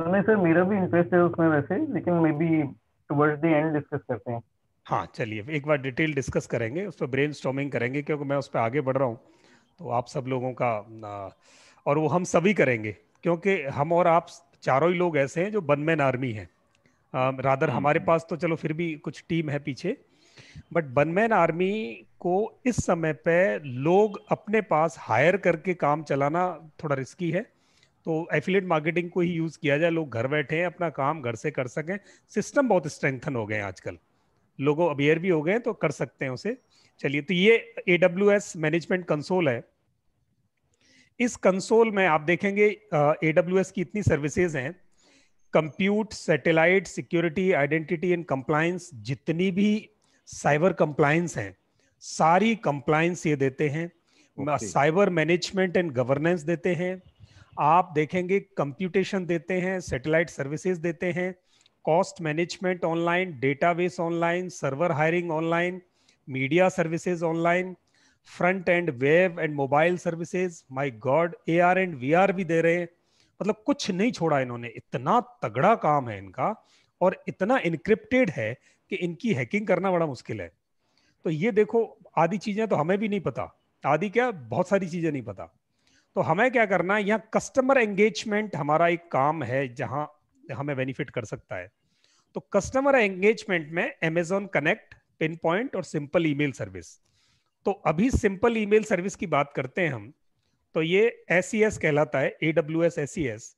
नहीं सर मेरा भी इंटरेस्ट है उसमें वैसे लेकिन maybe towards the end discuss करते हैं हाँ चलिए एक बार डिटेल डिस्कस करेंगे उस पर ब्रेन करेंगे क्योंकि मैं उस पर आगे बढ़ रहा हूँ तो आप सब लोगों का और वो हम सभी करेंगे क्योंकि हम और आप चारों ही लोग ऐसे हैं जो बनमैन आर्मी हैं रादर हम्म, हमारे हम्म। पास तो चलो फिर भी कुछ टीम है पीछे बट बनमैन आर्मी को इस समय पे लोग अपने पास हायर करके काम चलाना थोड़ा रिस्की है तो एफिलेट मार्केटिंग को ही यूज किया जाए लोग घर बैठे हैं अपना काम घर से कर सकें सिस्टम बहुत स्ट्रेंथन हो गए हैं आजकल लोगों अवेयर भी हो गए तो कर सकते हैं उसे चलिए तो ये A W S management console है इस कंसोल में आप देखेंगे ए डब्ल्यू एस की इतनी सर्विसेज हैं compute satellite security identity and compliance जितनी भी साइबर कंप्लायंस हैं सारी कंप्लायंस ये देते हैं साइबर मैनेजमेंट एंड गवर्नेंस देते हैं आप देखेंगे कंप्यूटेशन देते हैं सैटेलाइट सर्विसेज देते हैं cost management online database online server hiring online media services online front end web and mobile services my god A R and V R भी दे रहे हैं मतलब कुछ नहीं छोड़ा इन्होंने इतना तगड़ा काम है इनका और इतना इनक्रिप्टेड है कि इनकी हैकिंग करना बड़ा मुश्किल है तो ये देखो आधी चीजें तो हमें भी नहीं पता आधी क्या बहुत सारी चीजें नहीं पता तो हमें क्या करना है यहाँ कस्टमर एंगेजमेंट हमारा एक काम है जहां हमें बेनिफिट कर सकता है तो कस्टमर एंगेजमेंट में एमेजोन कनेक्ट पिन पॉइंट और सिंपल ईमेल सर्विस तो अभी सिंपल ईमेल सर्विस की बात करते हैं हम तो ये एस e कहलाता है A W S S S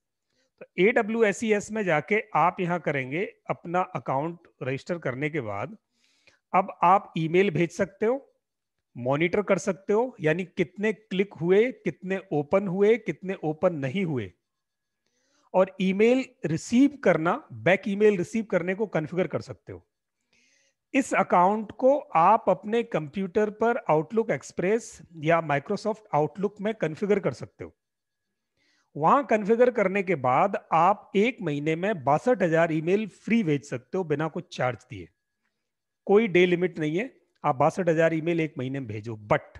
तो ए डब्ल्यू एस एस में जाके आप यहाँ करेंगे अपना अकाउंट रजिस्टर करने के बाद अब आप ईमेल भेज सकते हो मॉनिटर कर सकते हो यानी कितने क्लिक हुए कितने ओपन हुए कितने ओपन नहीं हुए और ईमेल रिसीव करना बैक ईमेल रिसीव करने को कॉन्फ़िगर कर सकते हो इस अकाउंट को आप अपने कंप्यूटर पर आउटलुक एक्सप्रेस या माइक्रोसॉफ्ट आउटलुक में कॉन्फ़िगर कर सकते हो वहां कॉन्फ़िगर करने के बाद आप एक महीने में बासठ हजार ईमेल फ्री भेज सकते हो बिना कुछ चार्ज दिए कोई डे लिमिट नहीं है आप बासठ हजार ईमेल एक महीने में भेजो बट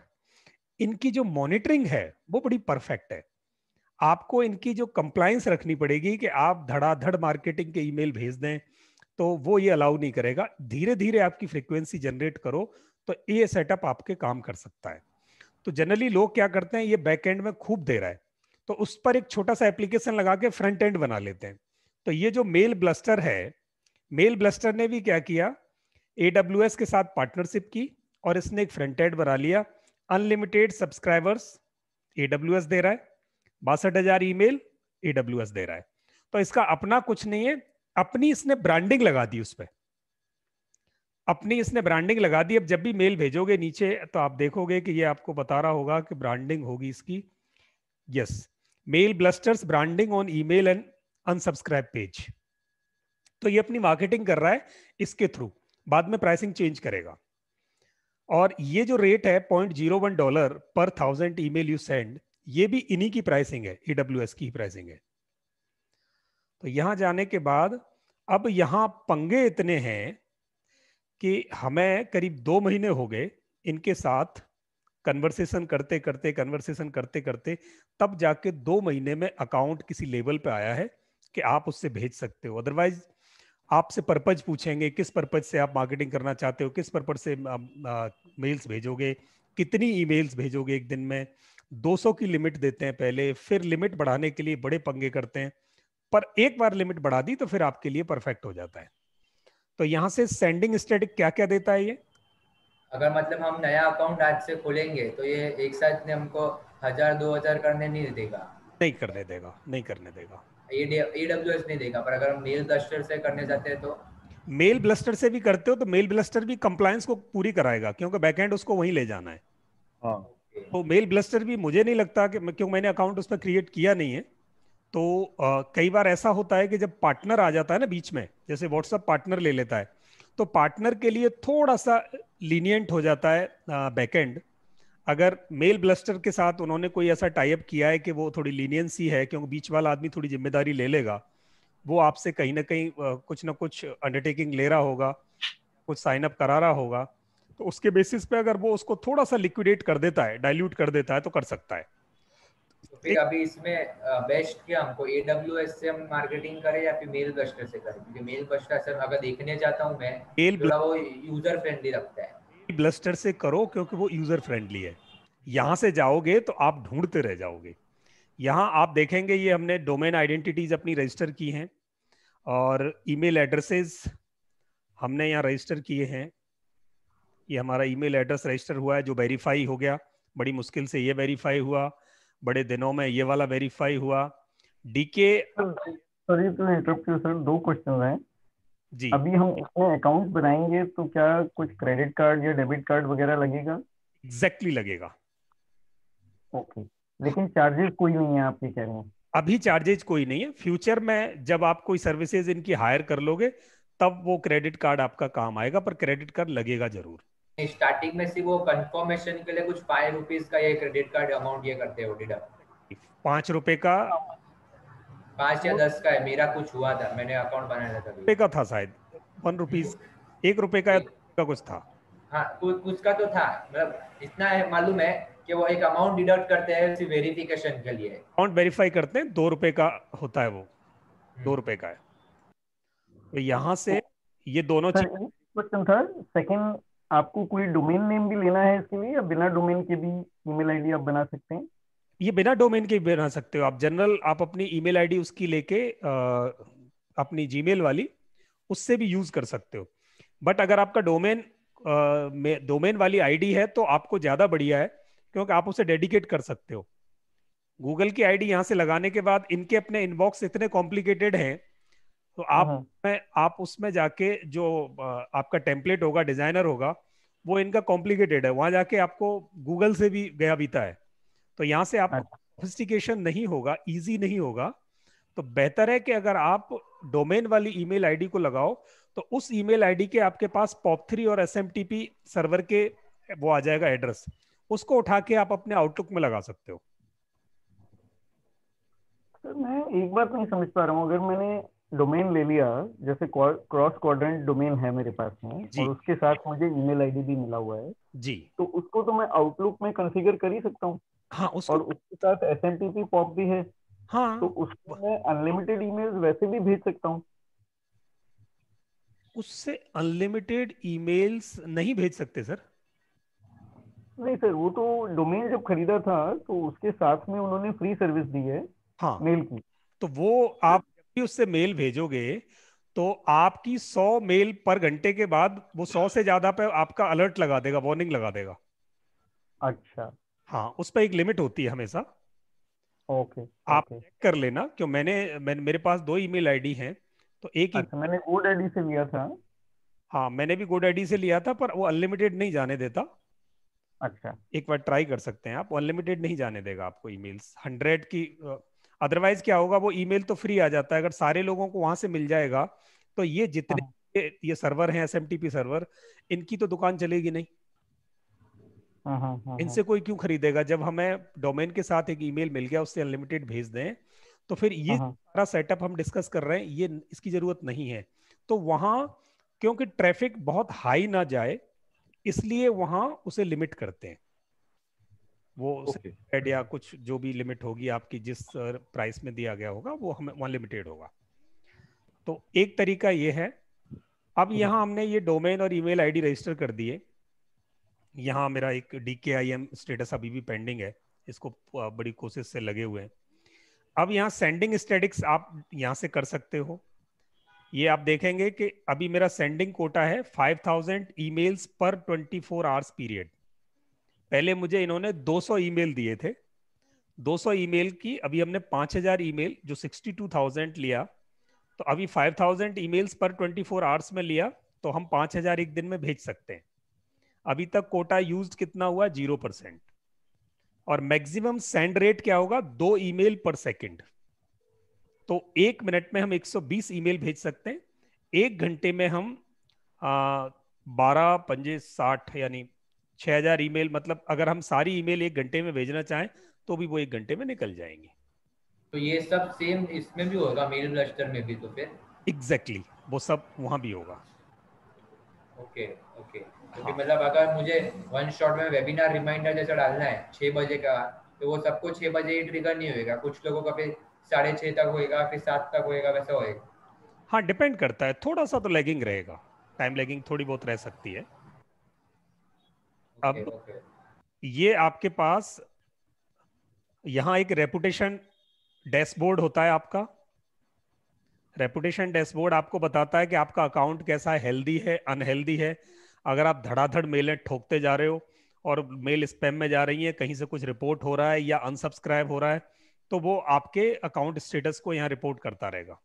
इनकी जो मॉनिटरिंग है वो बड़ी परफेक्ट है आपको इनकी जो कंप्लायंस रखनी पड़ेगी कि आप धड़ाधड़ मार्केटिंग के ईमेल भेज दें तो वो ये अलाउ नहीं करेगा धीरे धीरे आपकी फ्रिक्वेंसी जनरेट करो तो ये सेटअप आपके काम कर सकता है तो जनरली लोग क्या करते हैं ये बैक एंड में खूब दे रहा है तो उस पर एक छोटा सा एप्लीकेशन लगा के फ्रंट एंड बना लेते हैं तो ये जो मेल ब्लस्टर है मेल ब्लस्टर ने भी क्या किया AWS के साथ पार्टनरशिप की और इसने एक फ्रंट एड बना लिया अनलिमिटेड सब्सक्राइबर्स AWS दे रहा है बासठ हजार ईमेल AWS दे रहा है तो इसका अपना कुछ नहीं है अपनी इसने ब्रांडिंग लगा दी उस पर अपनी इसने ब्रांडिंग लगा दी अब जब भी मेल भेजोगे नीचे तो आप देखोगे कि ये आपको बता रहा होगा कि ब्रांडिंग होगी इसकी yes MailBluster's branding on email and unsubscribe page तो ये अपनी मार्केटिंग कर रहा है इसके थ्रू बाद में प्राइसिंग चेंज करेगा और ये जो रेट है point zero one dollar per thousand E U send ये भी इन्हीं की प्राइसिंग है ईडब्ल्यू की प्राइसिंग है तो यहां जाने के बाद अब यहाँ पंगे इतने हैं कि हमें करीब दो महीने हो गए इनके साथ कन्वर्सेशन करते करते कन्वर्सेशन करते करते तब जाके दो महीने में अकाउंट किसी लेवल पे आया है कि आप उससे भेज सकते हो अदरवाइज आपसे पर्पज पूछेंगे किस पर्पज से आप मार्केटिंग करना चाहते हो किस पर्पज से मेल्स भेजोगे कितनी ईमेल्स भेजोगे एक दिन में 200 की लिमिट देते हैं पहले फिर लिमिट बढ़ाने के लिए बड़े पंगे करते हैं पर एक बार लिमिट बढ़ा दी तो फिर आपके लिए परफेक्ट हो जाता है तो यहाँ से सेंडिंग स्टेटिक क्या क्या देता है ये अगर मतलब हम नया अकाउंट आज से खोलेंगे तो ये एक साथ ने हमको हजार दो हजार करने नहीं देगा नहीं करने देगा नहीं करने देगा मेल ब्लस्टर तो? से भी करते हो तो मेल ब्लस्टर भी कंप्लायंस को पूरी कराएगा क्योंकि उसको वहीं ले जाना है हाँ। तो मेल ब्लस्टर भी मुझे नहीं लगता कि मैंने अकाउंट उस पर क्रिएट किया नहीं है तो आ, कई बार ऐसा होता है कि जब पार्टनर आ जाता है ना बीच में जैसे व्हाट्सअप पार्टनर ले लेता है तो पार्टनर के लिए थोड़ा सा लीनियंट हो जाता है बैकएंड अगर मेल ब्लस्टर के साथ उन्होंने कोई ऐसा टाइप किया है कि वो थोड़ी लीनियंसी है क्योंकि बीच वाला आदमी थोड़ी जिम्मेदारी ले लेगा वो आपसे कहीं ना कहीं कुछ ना कुछ अंडरटेकिंग ले रहा होगा कुछ साइन अप करा रहा होगा तो उसके बेसिस पे अगर वो उसको थोड़ा सा लिक्विडेट कर देता है डाइल्यूट कर देता है तो कर सकता है तो फिर अभी इसमें बेस्ट क्या हमको AWS से हम मार्केटिंग करें या फिर मेल बस्टर से करें क्योंकि मेल बस्टर सर अगर देखने जाता हूं मैं मेल वो यूजर फ्रेंडली रखता है ब्लस्टर से करो क्योंकि वो यूजर फ्रेंडली है यहाँ से जाओगे तो आप ढूंढते रह जाओगे यहाँ आप देखेंगे ये हमने डोमेन आइडेंटिटीज अपनी रजिस्टर की हैं और ईमेल एड्रेसेस हमने यहाँ रजिस्टर किए हैं ये हमारा ईमेल एड्रेस रजिस्टर हुआ है जो वेरीफाई हो गया बड़ी मुश्किल से ये वेरीफाई हुआ बड़े दिनों में ये वाला वेरीफाई हुआ डीके सॉरी दो क्वेश्चन हैं जी अभी हम उसमें अकाउंट बनाएंगे तो क्या कुछ क्रेडिट कार्ड या डेबिट कार्ड वगैरह लगेगा एग्जैक्टली exactly लगेगा ओके okay. लेकिन चार्जेस कोई नहीं है आपके कह रहे हैं अभी चार्जेज कोई नहीं है फ्यूचर में जब आप कोई सर्विसेज इनकी हायर कर लोगे तब वो क्रेडिट कार्ड आपका काम आएगा पर क्रेडिट कार्ड लगेगा जरूर स्टार्टिंग में सिर्फ वो कंफर्मेशन के लिए कुछ फाइव रुपीज का ये क्रेडिट कार्ड अमाउंट ये करते हो डिडक्ट पांच रुपए का पांच या दस का है मेरा कुछ हुआ था मैंने अकाउंट बनाया था रुपए का था शायद वन रुपीज एक रुपए का, का कुछ था हाँ कु, कुछ का तो था मतलब इतना मालूम है कि वो एक अमाउंट डिडक्ट करते हैं वेरिफिकेशन के लिए अकाउंट वेरीफाई करते हैं दो रुपए का होता है वो हम्म। दो रुपए का है तो यहाँ से तो- ये दोनों क्वेश्चन था सेकंड आपको कोई डोमेन नेम भी लेना है इसके लिए या बिना डोमेन के भी ईमेल आईडी आप बना सकते हैं ये बिना डोमेन के बना सकते हो आप जनरल आप अपनी ईमेल आईडी उसकी लेके अपनी जीमेल वाली उससे भी यूज कर सकते हो बट अगर आपका डोमेन डोमेन वाली आईडी है तो आपको ज्यादा बढ़िया है क्योंकि आप उसे डेडिकेट कर सकते हो गूगल की आईडी यहाँ से लगाने के बाद इनके अपने इनबॉक्स इतने कॉम्प्लिकेटेड हैं तो आप हाँ, हाँ। में आप उसमें जाके जो आपका टेम्पलेट होगा डिजाइनर होगा वो इनका कॉम्प्लिकेटेड है वहां जाके आपको गूगल से भी गया बीता है तो यहाँ से आप अच्छा। नहीं होगा इजी नहीं होगा तो बेहतर है कि अगर आप डोमेन वाली ईमेल आईडी को लगाओ तो उस ईमेल आईडी के आपके पास पॉप थ्री और एस सर्वर के वो आ जाएगा एड्रेस उसको उठा के आप अपने आउटलुक में लगा सकते हो सर मैं एक बात नहीं समझ पा रहा हूँ अगर मैंने डोमेन ले लिया जैसे क्रॉस क्वाड्रेंट डोमेन है मेरे पास में जी. और उसके साथ मुझे ईमेल आईडी भी मिला हुआ है जी तो उसको तो मैं आउटलुक में कॉन्फ़िगर कर ही सकता हूँ हाँ उसको... और उसके साथ S M T P POP भी है हाँ तो उसको मैं अनलिमिटेड ईमेल्स वैसे भी भेज सकता हूँ उससे अनलिमिटेड ईमेल्स नहीं भेज सकते सर नहीं सर वो तो डोमेन जब खरीदा था तो उसके साथ में उन्होंने फ्री सर्विस दी है हाँ मेल की तो वो आप जब भी उससे मेल भेजोगे तो आपकी सौ मेल पर घंटे के बाद वो सौ से ज्यादा पे आपका अलर्ट लगा देगा वार्निंग लगा देगा अच्छा हाँ उस पर एक लिमिट होती है हमेशा ओके आप चेक कर लेना क्यों मैंने, मैं, मेरे पास दो ईमेल आईडी हैं तो एक अच्छा, मैंने गोड आईडी से लिया था हाँ मैंने भी गोड आईडी से लिया था पर वो अनलिमिटेड नहीं जाने देता अच्छा एक बार ट्राई कर सकते हैं आप अनलिमिटेड नहीं जाने देगा आपको ईमेल्स हंड्रेड की अदरवाइज क्या होगा वो ईमेल तो फ्री आ जाता है अगर सारे लोगों को वहां से मिल जाएगा तो ये जितने हाँ. ये सर्वर हैं एस सर्वर इनकी तो दुकान चलेगी नहीं हाँ, हाँ, हाँ, इनसे कोई क्यों खरीदेगा जब हमें डोमेन के साथ एक ईमेल मिल गया उससे अनलिमिटेड भेज दें तो फिर ये सारा सेटअप हम डिस्कस कर रहे हैं ये इसकी जरूरत नहीं है तो वहां क्योंकि ट्रैफिक बहुत हाई ना जाए इसलिए वहां उसे लिमिट करते हैं वो okay. या कुछ जो भी लिमिट होगी आपकी जिस प्राइस में दिया गया होगा वो हमें वहां लिमिटेड होगा तो एक तरीका ये है अब हम्म। यहाँ हमने ये डोमेन और ईमेल आईडी रजिस्टर कर दिए यहाँ मेरा एक डी के आई एम स्टेटस अभी भी पेंडिंग है इसको बड़ी कोशिश से लगे हुए हैं अब यहाँ सेंडिंग स्टेटिक्स आप यहाँ से कर सकते हो ये आप देखेंगे कि अभी मेरा सेंडिंग कोटा है 5000 ईमेल्स पर 24 आवर्स पीरियड पहले मुझे इन्होंने 200 ईमेल दिए थे 200 ईमेल की अभी हमने 5000 ईमेल जो 62000 लिया तो अभी 5000 ईमेल्स पर 24 आवर्स में लिया तो हम 5000 एक दिन में भेज सकते हैं अभी तक कोटा यूज कितना हुआ जीरो परसेंट और मैक्सिमम सेंड रेट क्या होगा दो ईमेल पर सेकंड तो एक मिनट में हम 120 ईमेल भेज सकते हैं एक घंटे में हम बारह पंजे साठ यानी 6000 ईमेल मतलब अगर हम सारी ईमेल एक घंटे में भेजना चाहें तो भी वो एक घंटे में निकल जाएंगे तो ये सब सेम इसमें भी होगा मेल ब्लस्टर में भी तो फिर एग्जैक्टली exactly, वो सब वहां भी होगा ओके okay. हाँ। क्योंकि हाँ। मतलब अगर मुझे वन शॉट में वेबिनार रिमाइंडर जैसा डालना है छह बजे का तो वो सबको छह बजे ही ट्रिगर नहीं होएगा कुछ लोगों का फिर साढ़े छह तक होएगा फिर सात तक होएगा वैसा होएगा हाँ डिपेंड करता है थोड़ा सा तो लैगिंग रहेगा टाइम लैगिंग थोड़ी बहुत रह सकती है okay, अब okay. ये आपके पास यहाँ एक रेपुटेशन डैशबोर्ड होता है आपका रेपुटेशन डैशबोर्ड आपको बताता है कि आपका अकाउंट कैसा है हेल्दी है अनहेल्दी है अगर आप धड़ाधड़ मेलें ठोकते जा रहे हो और मेल स्पैम में जा रही है कहीं से कुछ रिपोर्ट हो रहा है या अनसब्सक्राइब हो रहा है तो वो आपके अकाउंट स्टेटस को यहाँ रिपोर्ट करता रहेगा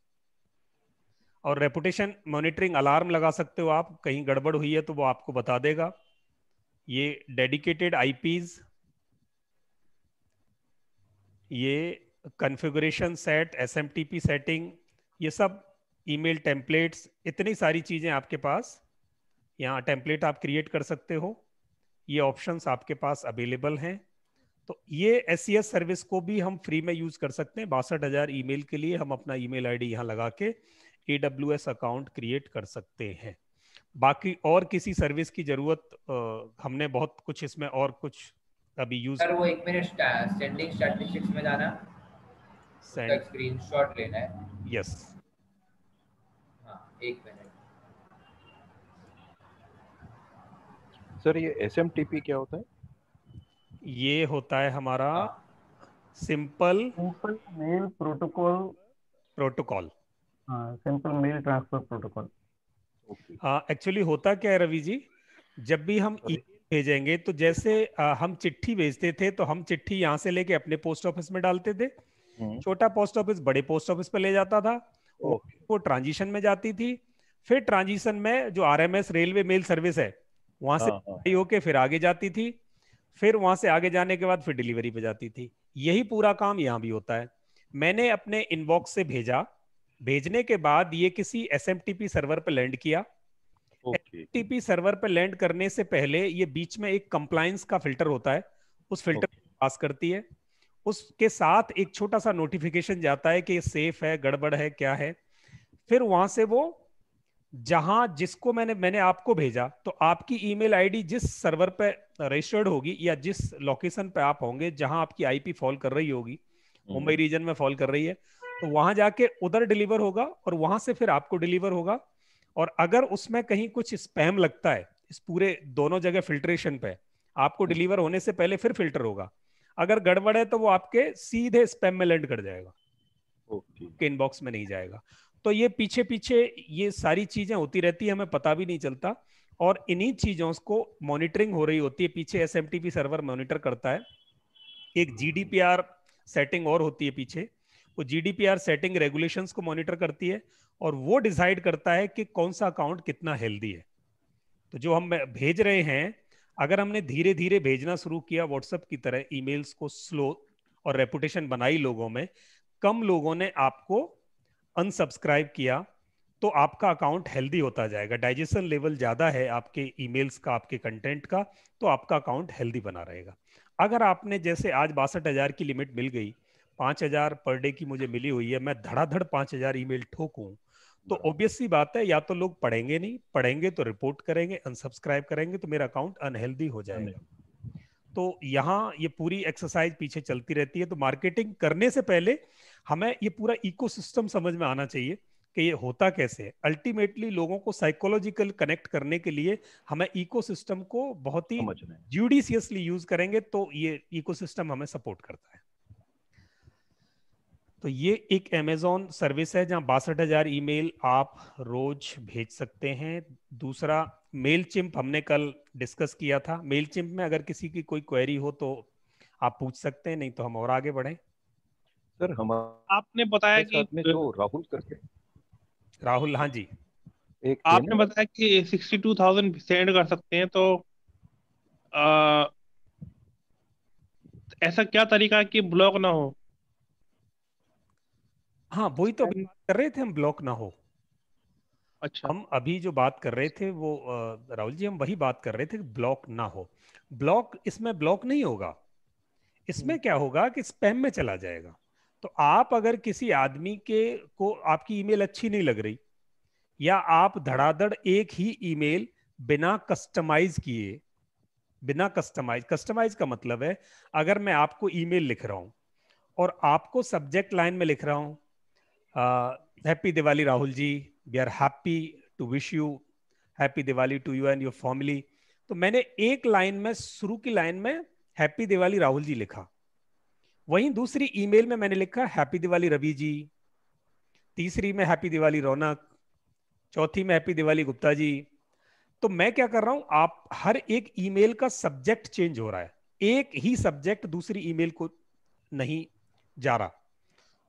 और रेपुटेशन मॉनिटरिंग अलार्म लगा सकते हो आप कहीं गड़बड़ हुई है तो वो आपको बता देगा ये डेडिकेटेड आईपीज ये कॉन्फ़िगरेशन सेट एस सेटिंग ये सब ईमेल टेम्पलेट्स इतनी सारी चीज़ें आपके पास यहाँ टेम्पलेट आप क्रिएट कर सकते हो ये ऑप्शंस आपके पास अवेलेबल हैं तो ये एस सर्विस e को भी हम फ्री में यूज कर सकते हैं बासठ हजार ई के लिए हम अपना ईमेल आईडी यहाँ लगा के ए अकाउंट क्रिएट कर सकते हैं बाकी और किसी सर्विस की जरूरत आ, हमने बहुत कुछ इसमें और कुछ अभी यूज सर वो एक मिनट सेंडिंग स्टैटिस्टिक्स में जाना स्क्रीनशॉट लेना है यस हाँ एक मिनट सर ये एस क्या होता है ये होता है हमारा हाँ। Simple simple mail protocol protocol हाँ, सिंपल मेल ट्रांसफर प्रोटोकॉल हाँ एक्चुअली होता क्या है रवि जी जब भी हम ई भेजेंगे तो जैसे आ, हम चिट्ठी भेजते थे तो हम चिट्ठी यहाँ से लेके अपने पोस्ट ऑफिस में डालते थे हम्म। छोटा पोस्ट ऑफिस बड़े पोस्ट ऑफिस पर ले जाता था वो ट्रांजिशन में जाती थी फिर ट्रांजिशन में जो आरएमएस रेलवे मेल सर्विस है वहां से पढ़ाई हाँ, हाँ। होके फिर आगे जाती थी फिर वहां से आगे जाने के बाद फिर डिलीवरी पे जाती थी यही पूरा काम यहाँ भी होता है मैंने अपने इनबॉक्स से भेजा भेजने के बाद ये किसी एस सर्वर पर लैंड किया एसएमटीपी okay. सर्वर पर लैंड करने से पहले ये बीच में एक कंप्लायंस का फिल्टर होता है उस फिल्टर okay. पास करती है उसके साथ एक छोटा सा नोटिफिकेशन जाता है कि ये सेफ है गड़बड़ है क्या है फिर वहां से वो जहां जिसको मैंने मैंने आपको भेजा तो आपकी ईमेल आईडी जिस सर्वर पे रजिस्टर्ड होगी या जिस लोकेशन पे आप होंगे जहां आपकी आईपी फॉल कर रही होगी हम्म। मुंबई रीजन में फॉल कर रही है तो वहां जाके उधर डिलीवर होगा और वहां से फिर आपको डिलीवर होगा और अगर उसमें कहीं कुछ स्पैम लगता है इस पूरे दोनों जगह फिल्ट्रेशन पे आपको डिलीवर होने से पहले फिर फिल्टर होगा अगर गड़बड़ है तो वो आपके सीधे स्पैम में लैंड कर जाएगा इनबॉक्स में नहीं जाएगा तो ये पीछे पीछे ये सारी चीजें होती रहती है हमें पता भी नहीं चलता और इन्हीं चीजों को मॉनिटरिंग हो रही होती है पीछे एस सर्वर मॉनिटर करता है एक जी सेटिंग और होती है पीछे वो जी सेटिंग रेगुलेशंस को मॉनिटर करती है और वो डिसाइड करता है कि कौन सा अकाउंट कितना हेल्दी है तो जो हम भेज रहे हैं अगर हमने धीरे धीरे भेजना शुरू किया व्हाट्सएप की तरह ईमेल्स को स्लो और रेपुटेशन बनाई लोगों में कम लोगों ने आपको अनसब्सक्राइब किया तो आपका अकाउंट हेल्दी होता जाएगा डाइजेशन लेवल ज़्यादा है आपके ईमेल्स का आपके कंटेंट का तो आपका अकाउंट हेल्दी बना रहेगा अगर आपने जैसे आज बासठ हज़ार की लिमिट मिल गई पाँच हज़ार पर डे की मुझे मिली हुई है मैं धड़ाधड़ पाँच हज़ार ई मेल ठोकूँ तो ऑब्वियसली बात है या तो लोग पढ़ेंगे नहीं पढ़ेंगे तो रिपोर्ट करेंगे अनसब्सक्राइब करेंगे तो मेरा अकाउंट अनहेल्दी हो जाएगा तो यहाँ ये पूरी एक्सरसाइज पीछे चलती रहती है तो मार्केटिंग करने से पहले हमें ये पूरा इकोसिस्टम समझ में आना चाहिए कि ये होता कैसे है अल्टीमेटली लोगों को साइकोलॉजिकल कनेक्ट करने के लिए हमें इकोसिस्टम को बहुत ही ज्यूडिशियसली यूज करेंगे तो ये इकोसिस्टम हमें सपोर्ट करता है तो ये एक अमेजोन सर्विस है जहां बासठ हजार ईमेल आप रोज भेज सकते हैं दूसरा मेल चिम्प हमने कल डिस्कस किया था मेल चिम्प में अगर किसी की कोई क्वेरी हो तो आप पूछ सकते हैं नहीं तो हम और आगे बढ़ें सर हम आपने बताया कि जो राहुल करके राहुल हाँ जी एक आपने बताया कि सिक्सटी टू थाउजेंड सेंड कर सकते हैं तो ऐसा क्या तरीका है कि ब्लॉक ना हो हाँ वही तो अभी बात कर रहे थे हम ब्लॉक ना हो अच्छा हम अभी जो बात कर रहे थे वो राहुल जी हम वही बात कर रहे थे कि ब्लॉक ना हो ब्लॉक इसमें ब्लॉक नहीं होगा इसमें हम्म। क्या होगा कि स्पैम में चला जाएगा तो आप अगर किसी आदमी के को आपकी ईमेल अच्छी नहीं लग रही या आप धड़ाधड़ एक ही ईमेल बिना कस्टमाइज किए बिना कस्टमाइज कस्टमाइज का मतलब है अगर मैं आपको ईमेल लिख रहा हूं और आपको सब्जेक्ट लाइन में लिख रहा हूं happy Diwali Rahul ji we are happy to wish you happy Diwali to you and your family तो मैंने एक लाइन में शुरू की लाइन में हैप्पी दिवाली राहुल जी लिखा वहीं दूसरी ईमेल में मैंने लिखा हैप्पी दिवाली रवि जी तीसरी में हैप्पी दिवाली रौनक चौथी में हैप्पी दिवाली गुप्ता जी तो मैं क्या कर रहा हूं आप हर एक ईमेल का सब्जेक्ट चेंज हो रहा है एक ही सब्जेक्ट दूसरी ईमेल को नहीं जा रहा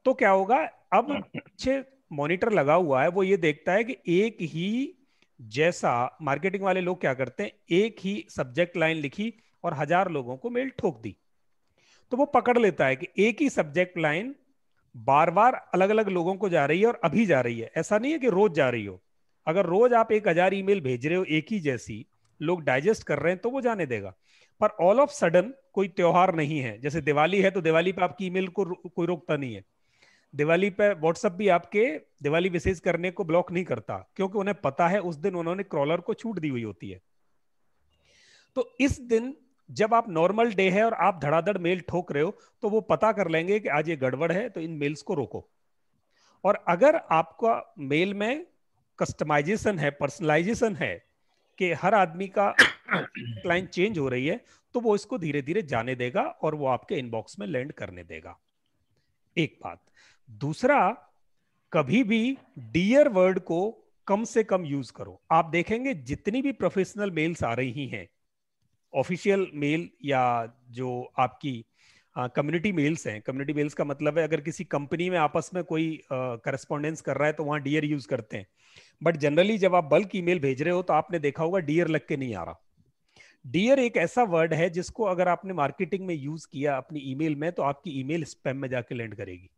तो क्या होगा अब पीछे मॉनिटर लगा हुआ है वो ये देखता है कि एक ही जैसा मार्केटिंग वाले लोग क्या करते हैं एक ही सब्जेक्ट लाइन लिखी और हजार लोगों को मेल ठोक दी तो वो पकड़ लेता है कि एक ही सब्जेक्ट लाइन बार बार अलग अलग लोगों को जा रही है और अभी जा रही है ऐसा नहीं है कि रोज जा रही हो अगर रोज आप एक हजार ईमेल भेज रहे हो एक ही जैसी लोग डाइजेस्ट कर रहे हैं तो वो जाने देगा पर ऑल ऑफ सडन कोई त्योहार नहीं है जैसे दिवाली है तो दिवाली पे आपकी ईमेल को कोई रोकता नहीं है दिवाली पे व्हाट्सएप भी आपके दिवाली विशेष करने को ब्लॉक नहीं करता क्योंकि उन्हें पता है उस दिन उन्होंने क्रॉलर को छूट दी हुई होती है तो इस दिन जब आप नॉर्मल डे है और आप धड़ाधड़ मेल ठोक रहे हो तो वो पता कर लेंगे कि आज ये गड़बड़ है तो इन मेल्स को रोको और अगर आपका मेल में कस्टमाइजेशन है पर्सनलाइजेशन है कि हर आदमी का क्लाइंट चेंज हो रही है तो वो इसको धीरे धीरे जाने देगा और वो आपके इनबॉक्स में लैंड करने देगा एक बात दूसरा कभी भी डियर वर्ड को कम से कम यूज करो आप देखेंगे जितनी भी प्रोफेशनल मेल्स आ रही हैं ऑफिशियल मेल या जो आपकी कम्युनिटी मेल्स हैं कम्युनिटी मेल्स का मतलब है अगर किसी कंपनी में आपस में कोई करस्पॉन्डेंस कर रहा है तो वहाँ डियर यूज करते हैं बट जनरली जब आप बल्क ईमेल भेज रहे हो तो आपने देखा होगा डियर लग के नहीं आ रहा डियर एक ऐसा वर्ड है जिसको अगर आपने मार्केटिंग में यूज किया अपनी ईमेल में तो आपकी ईमेल स्पैम में जाके लैंड करेगी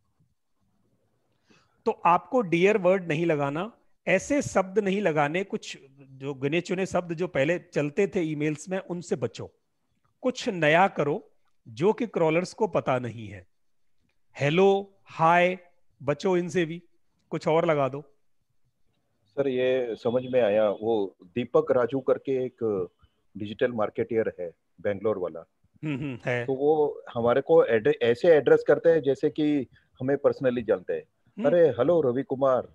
तो आपको डियर वर्ड नहीं लगाना ऐसे शब्द नहीं लगाने कुछ जो गिने चुने शब्द जो पहले चलते थे ईमेल्स में उनसे बचो कुछ नया करो जो कि क्रॉलर्स को पता नहीं है हेलो हाय बचो इनसे भी कुछ और लगा दो सर ये समझ में आया वो दीपक राजू करके एक डिजिटल मार्केटियर है बेंगलोर वाला हम्म, हम्म, है तो वो हमारे को ऐसे एड्रेस करते हैं जैसे कि हमें पर्सनली जानते हैं हम्म। अरे hello Ravi Kumar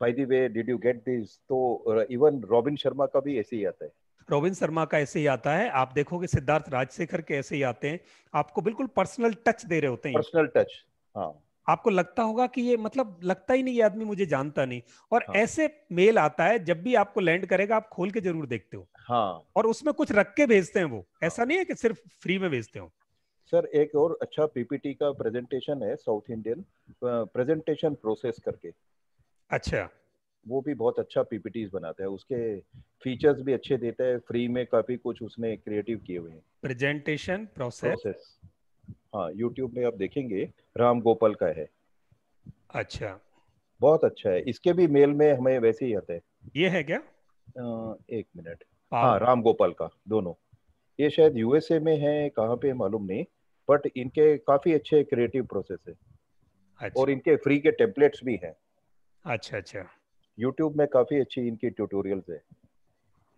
by the way did you get this तो इवन रॉबिन शर्मा का भी ऐसे ही आता है रोबिन शर्मा का ऐसे ही आता है आप देखोगे सिद्धार्थ राजशेखर के ऐसे ही आते हैं आपको बिल्कुल पर्सनल टच दे रहे होते हैं पर्सनल टच हाँ आपको लगता होगा कि ये मतलब लगता ही नहीं ये आदमी मुझे जानता नहीं और हाँ. ऐसे मेल आता है जब भी आपको लैंड करेगा आप खोल के जरूर देखते हो हाँ और उसमें कुछ रख के भेजते हैं वो ऐसा नहीं है कि सिर्फ फ्री में भेजते हो सर एक और अच्छा पीपीटी का प्रेजेंटेशन है साउथ इंडियन प्रेजेंटेशन प्रोसेस करके अच्छा वो भी बहुत अच्छा पीपीटीज बनाता है उसके फीचर्स भी अच्छे देता है फ्री में काफी कुछ उसने क्रिएटिव किए हुए हैं प्रेजेंटेशन प्रोसेस हाँ यूट्यूब में आप देखेंगे राम गोपाल का है अच्छा बहुत अच्छा है इसके भी मेल में हमें वैसे ही आता है ये है क्या आ, एक मिनट हाँ राम गोपाल का दोनों ये शायद यूएसए में है कहाँ पे मालूम नहीं बट इनके काफी अच्छे क्रिएटिव प्रोसेस है अच्छा। और इनके फ्री के टेम्पलेट्स भी हैं अच्छा अच्छा यूट्यूब में काफी अच्छी इनकी ट्यूटोरियल है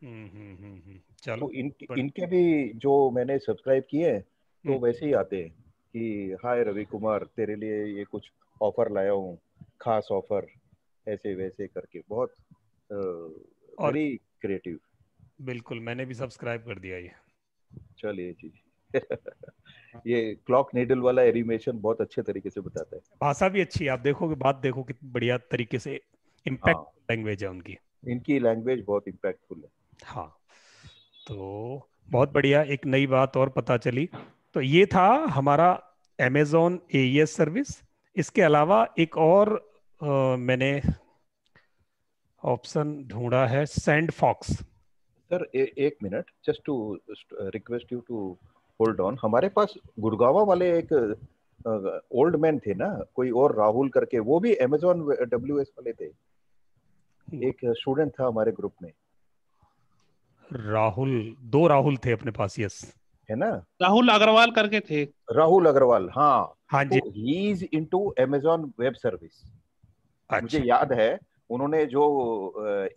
हम्म, हम्म, हम्म, चलो तो इन, पर... इनके भी जो मैंने सब्सक्राइब किए तो वैसे ही आते हैं कि हाय रवि कुमार तेरे लिए ये कुछ ऑफर लाया हूँ खास ऑफर ऐसे वैसे करके बहुत वेरी क्रिएटिव बिल्कुल मैंने भी सब्सक्राइब कर दिया ये चलिए जी ये क्लॉक नीडल वाला एनिमेशन बहुत अच्छे तरीके से बताता है भाषा भी अच्छी है आप देखोगे बात देखो कितनी बढ़िया तरीके से इम्पैक्ट लैंग्वेज हाँ। है उनकी इनकी लैंग्वेज बहुत इम्पैक्टफुल है हाँ तो बहुत बढ़िया एक नई बात और पता चली तो ये था हमारा Amazon AES सर्विस इसके अलावा एक और आ, मैंने ऑप्शन ढूंढा है सैंड फॉक्स सर ए, एक minute just to request you to hold on हमारे पास गुड़गावा वाले एक ओल्ड मैन थे ना कोई और राहुल करके वो भी अमेजोन डब्ल्यू वाले थे hmm. एक स्टूडेंट था हमारे ग्रुप में राहुल दो राहुल थे अपने पास यस है ना राहुल अग्रवाल करके थे राहुल अग्रवाल हाँ हाँ जी he is into Amazon web service मुझे अच्छा। याद है उन्होंने जो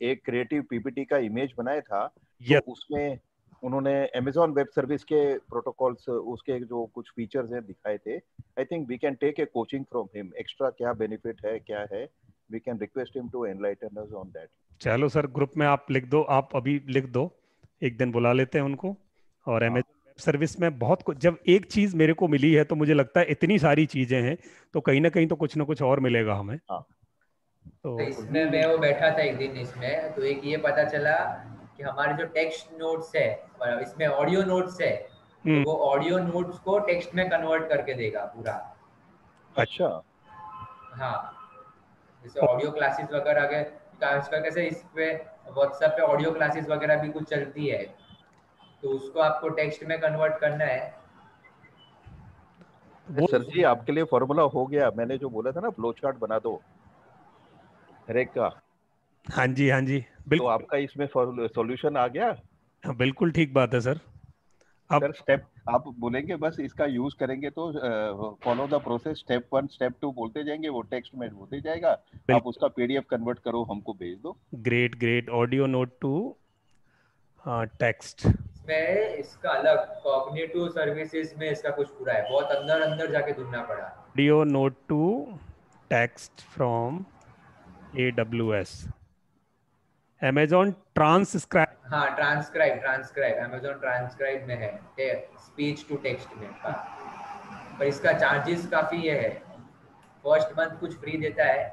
एक क्रिएटिव पीपीटी का इमेज बनाया था तो उसमें उन्होंने अमेजोन वेब सर्विस के प्रोटोकॉल्स उसके जो कुछ फीचर्स हैं दिखाए थे I think we can take a coaching from him extra क्या बेनिफिट है क्या है we can request him to enlighten us on that चलो सर ग्रुप में आप लिख दो आप अभी लिख दो एक दिन बुला लेते हैं उनको और अमेजोन वेब सर्विस में बहुत कुछ जब एक चीज मेरे को मिली है तो मुझे लगता है इतनी सारी चीजें हैं तो कहीं ना कहीं तो कुछ ना कुछ और मिलेगा हमें हाँ। तो, तो इसमें मैं वो बैठा था एक दिन इसमें तो एक ये पता चला कि हमारे जो टेक्स्ट नोट्स है इसमें ऑडियो नोट्स है तो हम्म। वो ऑडियो नोट्स को टेक्स्ट में कन्वर्ट करके देगा पूरा अच्छा हाँ जैसे ऑडियो क्लासेस वगैरह अगर आजकल कैसे इस पे व्हाट्सएप पे ऑडियो क्लासेस वगैरह भी कुछ चलती है तो उसको आपको टेक्स्ट में कन्वर्ट करना है सर जी आपके लिए फॉर्मूला हो गया मैंने जो बोला था ना फ्लो चार्ट बना दो हरेक का हाँ जी हाँ जी तो आपका इसमें सॉल्यूशन आ गया हाँ, बिल्कुल ठीक बात है सर अब सर स्टेप आप बोलेंगे बस इसका यूज करेंगे तो follow the process step one step two बोलते जाएंगे वो टेक्स्ट में होते जाएगा आप उसका पीडीएफ कन्वर्ट करो हमको भेज दो great great audio note to text मैं इसका अलग कॉग्निटिव सर्विसेज में इसका कुछ पूरा है बहुत अंदर अंदर जाके ढूंढना पड़ा audio note to text from AWS Amazon Transcribe हाँ Transcribe Transcribe Amazon Transcribe में है speech to text में हाँ। पर इसका charges काफी ये है first month कुछ free देता है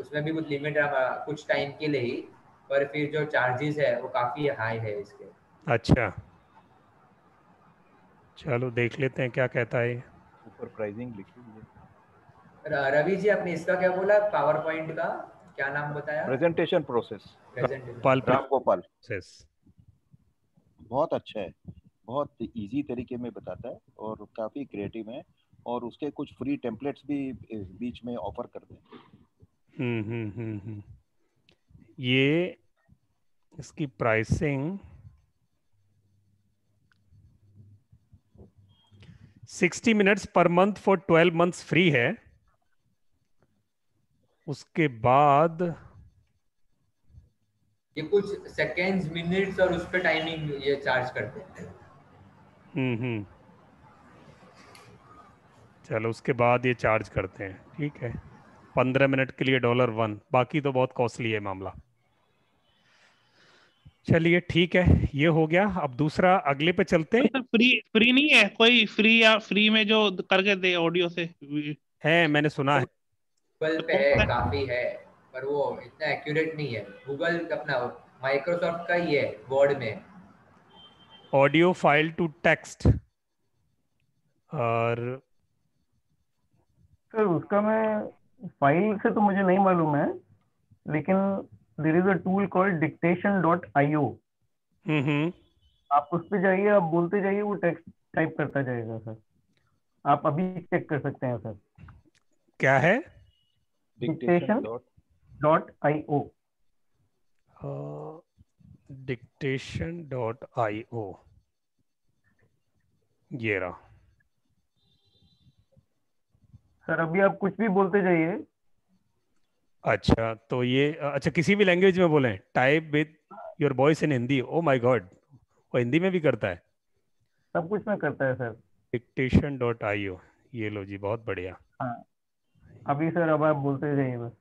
उसमें भी कुछ limit लिमिट हाँ, कुछ time के लिए ही पर फिर जो charges है वो काफी high है इसके अच्छा चलो देख लेते हैं क्या कहता है ऊपर प्राइसिंग लिखी है रवि जी आपने इसका क्या बोला पावर पॉइंट का क्या नाम बताया प्रेजेंटेशन प्रोसेस पाल राम गोपाल बहुत अच्छा है बहुत इजी तरीके में बताता है और काफ़ी क्रिएटिव है और उसके कुछ फ्री टेम्पलेट्स भी बीच में ऑफर करते हैं ये इसकी प्राइसिंग सिक्सटी मिनट्स पर month for twelve months free है उसके बाद ये कुछ सेकेंड्स मिनट्स और उस पर टाइमिंग ये चार्ज करते हैं हम्म, हम्म चलो उसके बाद ये चार्ज करते हैं ठीक है पंद्रह मिनट के लिए डॉलर वन बाकी तो बहुत कॉस्टली है मामला चलिए ठीक है ये हो गया अब दूसरा अगले पे चलते हैं तो फ्री फ्री नहीं है कोई फ्री या फ्री में जो करके दे ऑडियो से है मैंने सुना है, तो है काफी है पर वो इतना एक्यूरेट नहीं है गूगल अपना माइक्रोसॉफ्ट का ही है वर्ड में ऑडियो फाइल टू टेक्स्ट और सर उसका मैं फाइल से तो मुझे नहीं मालूम है लेकिन there is a tool called dictation dot I O आप उस पर जाइए आप बोलते जाइए वो टेक्स्ट टाइप करता जाएगा सर आप अभी चेक कर सकते हैं सर क्या है dictation dot dot io uh, dictation dot io ये रहा सर अभी आप कुछ भी बोलते जाइए अच्छा तो ये अच्छा किसी भी लैंग्वेज में बोले type with your voice in Hindi oh my god वो हिंदी में भी करता है सब कुछ में करता है सर डिक्टेशन डॉट आई ये लो जी बहुत बढ़िया हाँ अभी सर अब आप बोलते जाइए बस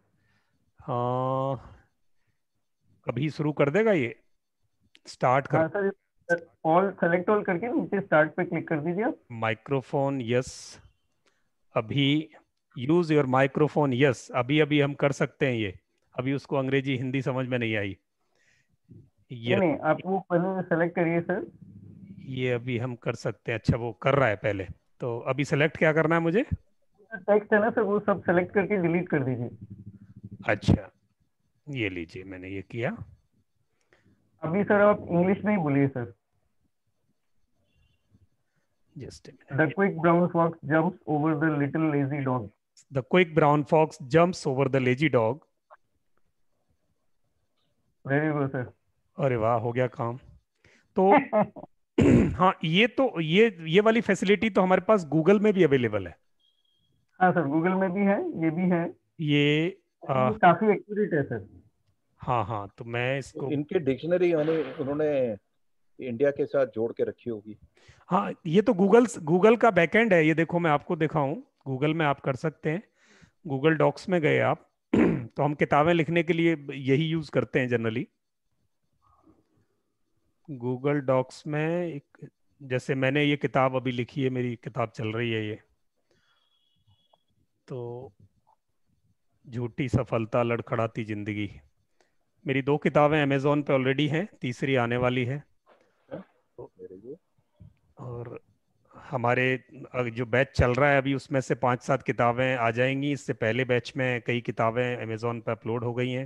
हाँ अभी शुरू कर देगा ये स्टार्ट कर ऑल सेलेक्ट ऑल करके नीचे स्टार्ट पे क्लिक कर दीजिए माइक्रोफोन यस अभी यूज योर माइक्रोफोन यस अभी अभी हम कर सकते हैं ये अभी उसको अंग्रेजी हिंदी समझ में नहीं आई ये नहीं आप वो पहले सेलेक्ट करिए सर ये अभी हम कर सकते हैं अच्छा वो कर रहा है पहले तो अभी सेलेक्ट क्या करना है मुझे टेक्स्ट है ना सर वो सब सेलेक्ट करके डिलीट कर दीजिए अच्छा ये लीजिए मैंने ये किया अभी सर आप इंग्लिश में ही बोलिए sir just the quick brown fox jumps over the little lazy dog the quick brown fox jumps over the lazy dog very good sir अरे वाह हो गया काम तो हाँ ये तो ये ये वाली फैसिलिटी तो हमारे पास गूगल में भी अवेलेबल है हाँ सर गूगल में भी है ये भी है ये हाँ। काफी एक्यूरेट है सर हाँ हाँ तो मैं इसको इनके डिक्शनरी यानी उन्होंने इंडिया के साथ जोड़ के रखी होगी हाँ ये तो गूगल गूगल का बैकएंड है ये देखो मैं आपको दिखाऊं गूगल में आप कर सकते हैं गूगल डॉक्स में गए आप तो हम किताबें लिखने के लिए यही यूज करते हैं जनरली गूगल डॉक्स में एक जैसे मैंने ये किताब अभी लिखी है मेरी किताब चल रही है ये तो झूठी सफलता लड़खड़ाती ज़िंदगी मेरी दो किताबें अमेजोन पे ऑलरेडी हैं तीसरी आने वाली है हाँ, और हमारे जो बैच चल रहा है अभी उसमें से पांच सात किताबें आ जाएंगी इससे पहले बैच में कई किताबें अमेजोन पे अपलोड हो गई हैं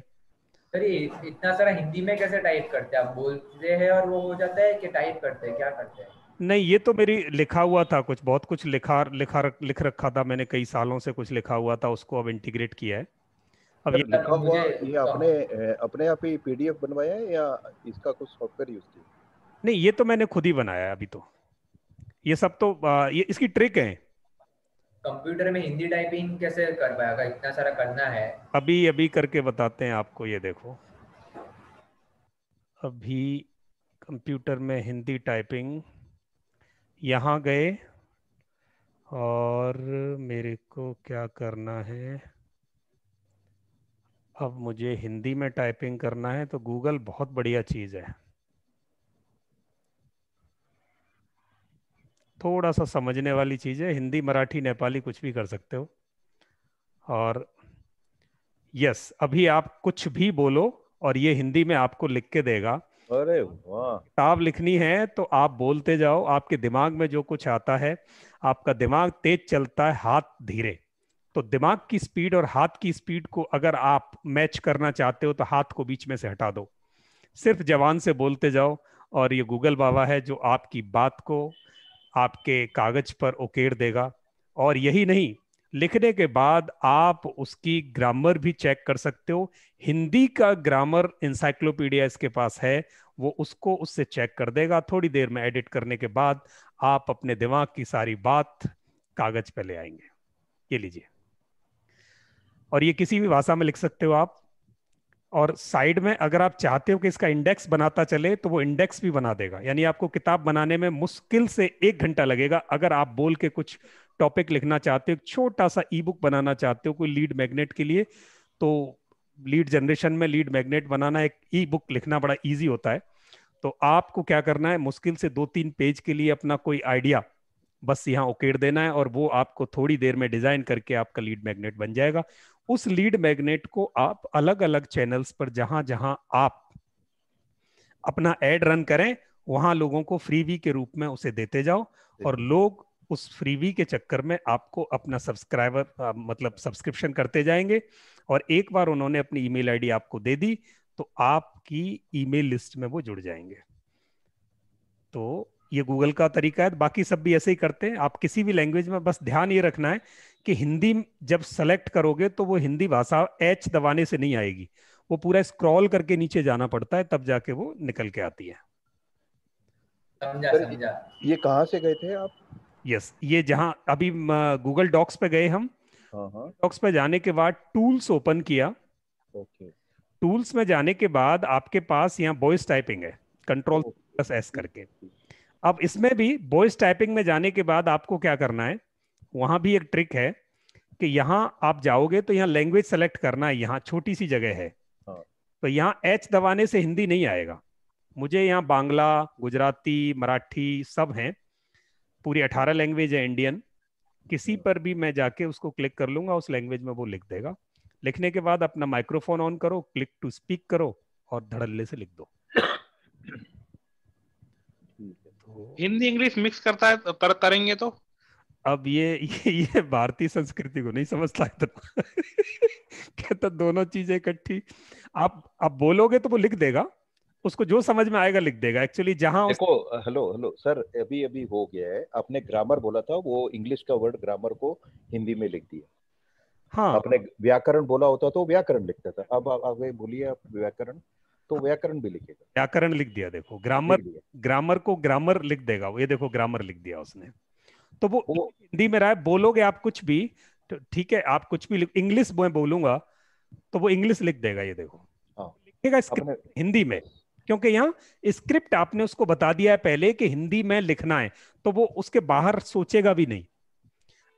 सर इतना सारा हिंदी में कैसे टाइप करते हैं आप बोलते हैं और वो हो जाता है कि टाइप करते हैं क्या करते हैं नहीं ये तो मेरी लिखा हुआ था कुछ बहुत कुछ लिखा लिखा लिख रखा था मैंने कई सालों से कुछ लिखा हुआ था उसको अब इंटीग्रेट किया है अब ये लिखा हुआ ये अपने हाँ। अपने आप ही पीडीएफ बनवाया है या इसका कुछ सॉफ्टवेयर यूज किया नहीं ये तो मैंने खुद ही बनाया है अभी तो ये सब तो आ, ये इसकी ट्रिक है कंप्यूटर में हिंदी टाइपिंग कैसे कर पाएगा इतना सारा करना है अभी अभी करके बताते हैं आपको ये देखो अभी कंप्यूटर में हिंदी टाइपिंग यहाँ गए और मेरे को क्या करना है अब मुझे हिंदी में टाइपिंग करना है तो गूगल बहुत बढ़िया चीज़ है थोड़ा सा समझने वाली चीज़ है हिंदी मराठी नेपाली कुछ भी कर सकते हो और यस अभी आप कुछ भी बोलो और ये हिंदी में आपको लिख के देगा अरे किताब लिखनी है तो आप बोलते जाओ आपके दिमाग में जो कुछ आता है आपका दिमाग तेज चलता है हाथ धीरे तो दिमाग की स्पीड और हाथ की स्पीड को अगर आप मैच करना चाहते हो तो हाथ को बीच में से हटा दो सिर्फ जवान से बोलते जाओ और ये गूगल बाबा है जो आपकी बात को आपके कागज पर उकेर देगा और यही नहीं लिखने के बाद आप उसकी ग्रामर भी चेक कर सकते हो हिंदी का ग्रामर इंसाइक्लोपीडिया इसके पास है वो उसको उससे चेक कर देगा थोड़ी देर में एडिट करने के बाद आप अपने दिमाग की सारी बात कागज पे ले आएंगे ये लीजिए और ये किसी भी भाषा में लिख सकते हो आप और साइड में अगर आप चाहते हो कि इसका इंडेक्स बनाता चले तो वो इंडेक्स भी बना देगा यानी आपको किताब बनाने में मुश्किल से एक घंटा लगेगा अगर आप बोल के कुछ टॉपिक लिखना चाहते हो एक छोटा सा ई बुक बनाना चाहते हो कोई लीड मैग्नेट के लिए तो लीड जनरेशन में लीड मैग्नेट बनाना एक ई बुक लिखना बड़ा ईजी होता है तो आपको क्या करना है मुश्किल से दो तीन पेज के लिए अपना कोई आइडिया बस यहाँ उकेड़ देना है और वो आपको थोड़ी देर में डिजाइन करके आपका लीड मैग्नेट बन जाएगा उस लीड मैग्नेट को आप अलग अलग चैनल्स पर जहां जहां आप अपना एड रन करें वहां लोगों को फ्रीवी के रूप में उसे देते जाओ और लोग उस फ्रीवी के चक्कर में आपको अपना सब्सक्राइबर मतलब सब्सक्रिप्शन करते जाएंगे और एक बार उन्होंने अपनी ईमेल आईडी आपको दे दी तो आपकी ईमेल लिस्ट में वो जुड़ जाएंगे तो ये गूगल का तरीका है बाकी सब भी ऐसे ही करते हैं आप किसी भी लैंग्वेज में बस ध्यान ये रखना है कि हिंदी जब सेलेक्ट करोगे तो वो हिंदी भाषा एच दबाने से नहीं आएगी वो पूरा स्क्रॉल करके नीचे जाना पड़ता है तब जाके वो निकल के आती है समझा समझा ये कहाँ से गए थे आप यस ये जहां अभी गूगल डॉक्स पे गए हम डॉक्स हाँ, हाँ। पे जाने के बाद टूल्स ओपन किया ओके टूल्स में जाने के बाद आपके पास यहाँ बॉयस टाइपिंग है कंट्रोल प्लस एस करके अब इसमें भी वॉइस टाइपिंग में जाने के बाद आपको क्या करना है वहां भी एक ट्रिक है कि यहाँ आप जाओगे तो यहाँ लैंग्वेज सेलेक्ट करना है यहाँ छोटी सी जगह है हाँ। तो यहाँ एच दबाने से हिंदी नहीं आएगा मुझे यहाँ बांग्ला गुजराती मराठी सब हैं पूरी अठारह लैंग्वेज है इंडियन किसी पर भी मैं जाके उसको क्लिक कर लूंगा उस लैंग्वेज में वो लिख देगा लिखने के बाद अपना माइक्रोफोन ऑन करो क्लिक टू स्पीक करो और धड़ल्ले से लिख दो हिंदी इंग्लिश मिक्स करता है कर, तो करेंगे तो अब ये ये, ये भारतीय संस्कृति को नहीं समझता इतना कहता दोनों चीजें इकट्ठी आप आप बोलोगे तो वो लिख देगा उसको जो समझ में आएगा लिख देगा एक्चुअली जहाँ देखो हेलो हेलो सर अभी अभी हो गया है आपने ग्रामर बोला था वो इंग्लिश का वर्ड ग्रामर को हिंदी में लिख दिया हाँ आपने व्याकरण बोला होता तो व्याकरण लिखता था अब आगे बोलिए आप व्याकरण तो व्याकरण भी लिखेगा व्याकरण लिख दिया देखो ग्रामर ग्रामर को ग्रामर लिख देगा ये देखो ग्रामर लिख दिया उसने तो वो, हिंदी में रहा है बोलोगे आप कुछ भी तो ठीक है आप कुछ भी इंग्लिश मैं बोलूंगा तो वो इंग्लिश लिख देगा ये देखो हाँ। लिखेगा हिंदी में क्योंकि यहाँ स्क्रिप्ट आपने उसको बता दिया है पहले कि हिंदी में लिखना है तो वो उसके बाहर सोचेगा भी नहीं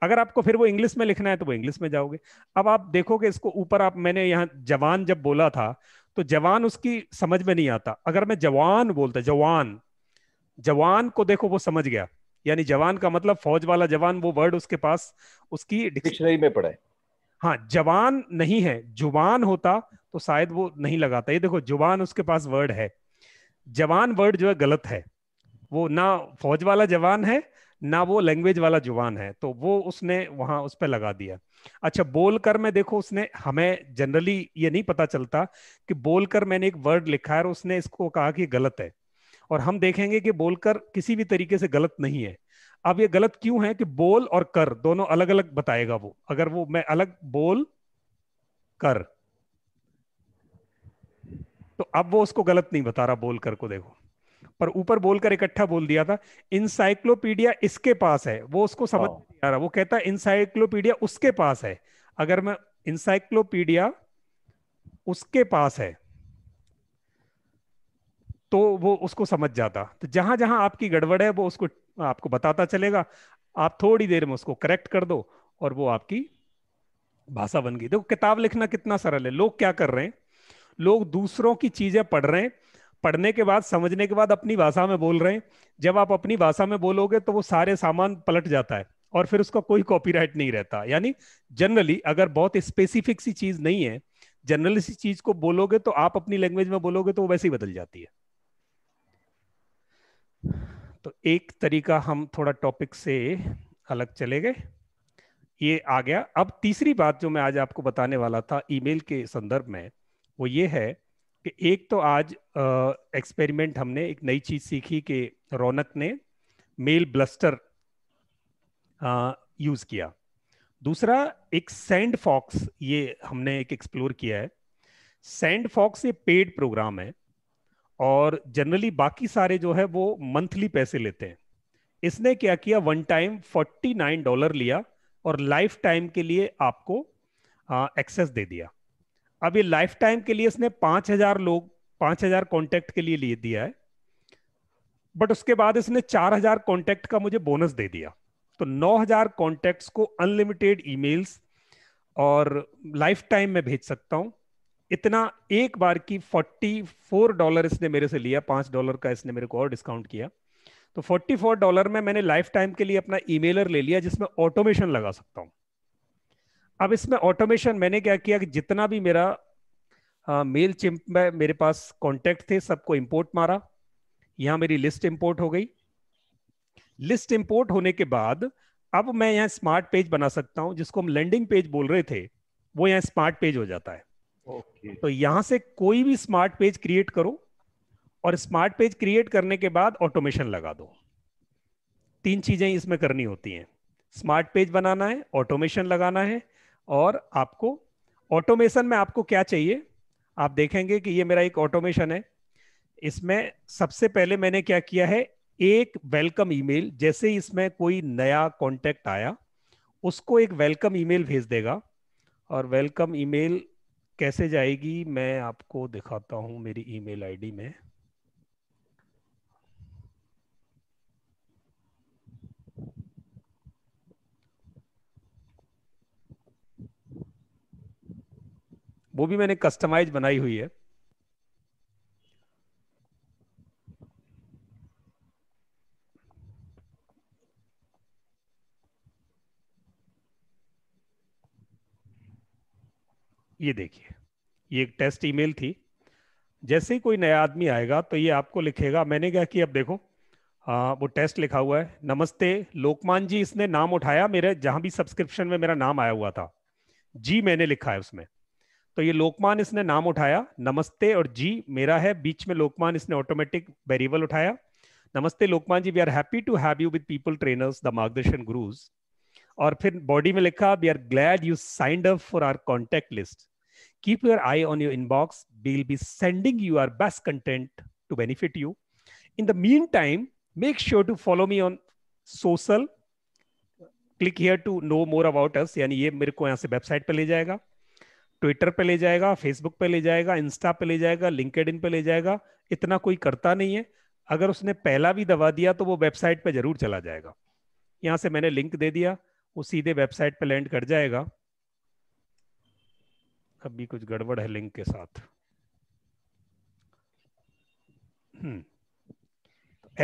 अगर आपको फिर वो इंग्लिश में लिखना है तो वो इंग्लिश में जाओगे अब आप देखोगे इसको ऊपर आप मैंने यहाँ जवान जब बोला था तो जवान उसकी समझ में नहीं आता अगर मैं जवान बोलता जवान जवान को देखो वो समझ गया यानी जवान का मतलब फौज वाला जवान वो वर्ड उसके पास उसकी डिक्शनरी में पड़ा है हाँ जवान नहीं है जुबान होता तो शायद वो नहीं लगाता ये देखो जुबान उसके पास वर्ड है जवान वर्ड जो है गलत है वो ना फौज वाला जवान है ना वो लैंग्वेज वाला जवान है तो वो उसने वहां उस पर लगा दिया अच्छा बोलकर में देखो उसने हमें जनरली ये नहीं पता चलता कि बोलकर मैंने एक वर्ड लिखा है और उसने इसको कहा कि गलत है और हम देखेंगे कि बोलकर किसी भी तरीके से गलत नहीं है अब ये गलत क्यों है कि बोल और कर दोनों अलग अलग बताएगा वो अगर वो मैं अलग बोल कर तो अब वो उसको गलत नहीं बता रहा बोलकर को देखो पर ऊपर बोलकर इकट्ठा बोल दिया था इंसाइक्लोपीडिया इसके पास है वो उसको समझ हाँ। नहीं आ रहा वो कहता है इंसाइक्लोपीडिया उसके पास है अगर मैं इंसाइक्लोपीडिया उसके पास है तो वो उसको समझ जाता तो जहां जहां आपकी गड़बड़ है वो उसको आपको बताता चलेगा आप थोड़ी देर में उसको करेक्ट कर दो और वो आपकी भाषा बन गई देखो किताब लिखना कितना सरल है लोग क्या कर रहे हैं लोग दूसरों की चीजें पढ़ रहे हैं पढ़ने के बाद समझने के बाद अपनी भाषा में बोल रहे हैं जब आप अपनी भाषा में बोलोगे तो वो सारे सामान पलट जाता है और फिर उसका कोई कॉपीराइट नहीं रहता यानी जनरली अगर बहुत स्पेसिफिक सी चीज नहीं है जनरल सी चीज को बोलोगे तो आप अपनी लैंग्वेज में बोलोगे तो वो वैसे ही बदल जाती है तो एक तरीका हम थोड़ा टॉपिक से अलग चले गए ये आ गया अब तीसरी बात जो मैं आज आपको बताने वाला था ईमेल के संदर्भ में वो ये है कि एक तो आज एक्सपेरिमेंट हमने एक नई चीज सीखी कि रौनक ने मेल ब्लस्टर यूज किया दूसरा एक सैंड फॉक्स ये हमने एक एक्सप्लोर किया है सैंड फॉक्स ये पेड प्रोग्राम है और जनरली बाकी सारे जो है वो मंथली पैसे लेते हैं इसने क्या किया one time forty nine dollar लिया और लाइफ टाइम के लिए आपको एक्सेस दे दिया अब ये लाइफ टाइम के लिए उसने पांच हजार लोग पांच हजार कॉन्टेक्ट के लिए लिए दिया है बट उसके बाद इसने चार हजार कॉन्टेक्ट का मुझे बोनस दे दिया तो नौ हजार कॉन्टेक्ट को अनलिमिटेड ई और लाइफ टाइम में भेज सकता हूँ इतना एक बार की फोर्टी फोर डॉलर इसने मेरे से लिया पांच डॉलर का इसने मेरे को और डिस्काउंट किया तो फोर्टी फोर डॉलर में मैंने लाइफ टाइम के लिए अपना ईमेलर ले लिया जिसमें ऑटोमेशन लगा सकता हूँ अब इसमें ऑटोमेशन मैंने क्या किया कि जितना भी मेरा मेल हाँ, चिम्प में मेरे पास कॉन्टेक्ट थे सबको इम्पोर्ट मारा यहाँ मेरी लिस्ट इम्पोर्ट हो गई लिस्ट इम्पोर्ट होने के बाद अब मैं यहाँ स्मार्ट पेज बना सकता हूँ जिसको हम लैंडिंग पेज बोल रहे थे वो यहाँ स्मार्ट पेज हो जाता है okay. तो यहाँ से कोई भी स्मार्ट पेज क्रिएट करो और स्मार्ट पेज क्रिएट करने के बाद ऑटोमेशन लगा दो तीन चीजें इसमें करनी होती हैं स्मार्ट पेज बनाना है ऑटोमेशन लगाना है और आपको ऑटोमेशन में आपको क्या चाहिए आप देखेंगे कि ये मेरा एक ऑटोमेशन है इसमें सबसे पहले मैंने क्या किया है एक वेलकम ईमेल जैसे ही इसमें कोई नया कॉन्टेक्ट आया उसको एक वेलकम ईमेल भेज देगा और वेलकम ईमेल कैसे जाएगी मैं आपको दिखाता हूँ मेरी ईमेल आईडी में वो भी मैंने कस्टमाइज बनाई हुई है ये देखिए ये एक टेस्ट ईमेल थी जैसे ही कोई नया आदमी आएगा तो ये आपको लिखेगा मैंने क्या कि अब देखो आ, वो टेस्ट लिखा हुआ है नमस्ते लोकमान जी इसने नाम उठाया मेरे जहां भी सब्सक्रिप्शन में मेरा नाम आया हुआ था जी मैंने लिखा है उसमें तो ये लोकमान इसने नाम उठाया नमस्ते और जी मेरा है बीच में लोकमान इसने ऑटोमेटिक वेरिएबल उठाया नमस्ते Lokman ji we are happy to have you with people trainers the मार्गदर्शन गुरुज और फिर बॉडी में लिखा we are glad you signed up for our contact list keep your eye on your inbox we will be sending you our best content to benefit you in the meantime make sure to follow me on social click here to know more about us यानी ये मेरे को यहाँ से website पर ले जाएगा Twitter पे ले जाएगा फेसबुक पे ले जाएगा इंस्टा पे ले जाएगा लिंकेड पे ले जाएगा इतना कोई करता नहीं है अगर उसने पहला भी दबा दिया तो वो वेबसाइट पे जरूर चला जाएगा यहां से मैंने लिंक दे दिया वो सीधे वेबसाइट पे लैंड कर जाएगा अभी कुछ गड़बड़ है लिंक के साथ हम्म।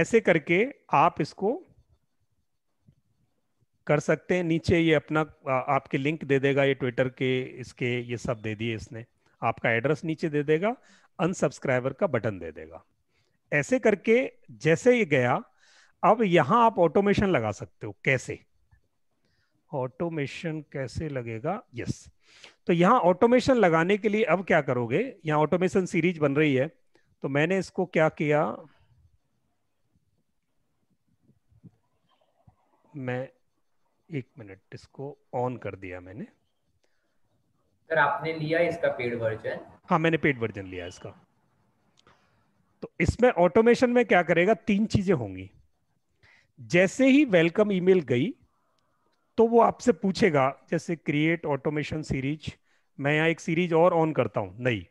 ऐसे करके आप इसको कर सकते हैं नीचे ये अपना आपके लिंक दे देगा ये ट्विटर के इसके ये सब दे दिए इसने आपका एड्रेस नीचे दे देगा अनसब्सक्राइबर का बटन दे देगा ऐसे करके जैसे ये गया अब यहां आप ऑटोमेशन लगा सकते हो कैसे ऑटोमेशन कैसे लगेगा यस तो यहाँ ऑटोमेशन लगाने के लिए अब क्या करोगे यहाँ ऑटोमेशन सीरीज बन रही है तो मैंने इसको क्या किया मैं एक मिनट इसको ऑन कर दिया मैंने सर आपने लिया इसका पेड वर्जन हाँ मैंने पेड वर्जन लिया इसका तो इसमें ऑटोमेशन में क्या करेगा तीन चीजें होंगी जैसे ही वेलकम ईमेल गई तो वो आपसे पूछेगा जैसे क्रिएट ऑटोमेशन सीरीज मैं यहाँ एक सीरीज और ऑन करता हूं नहीं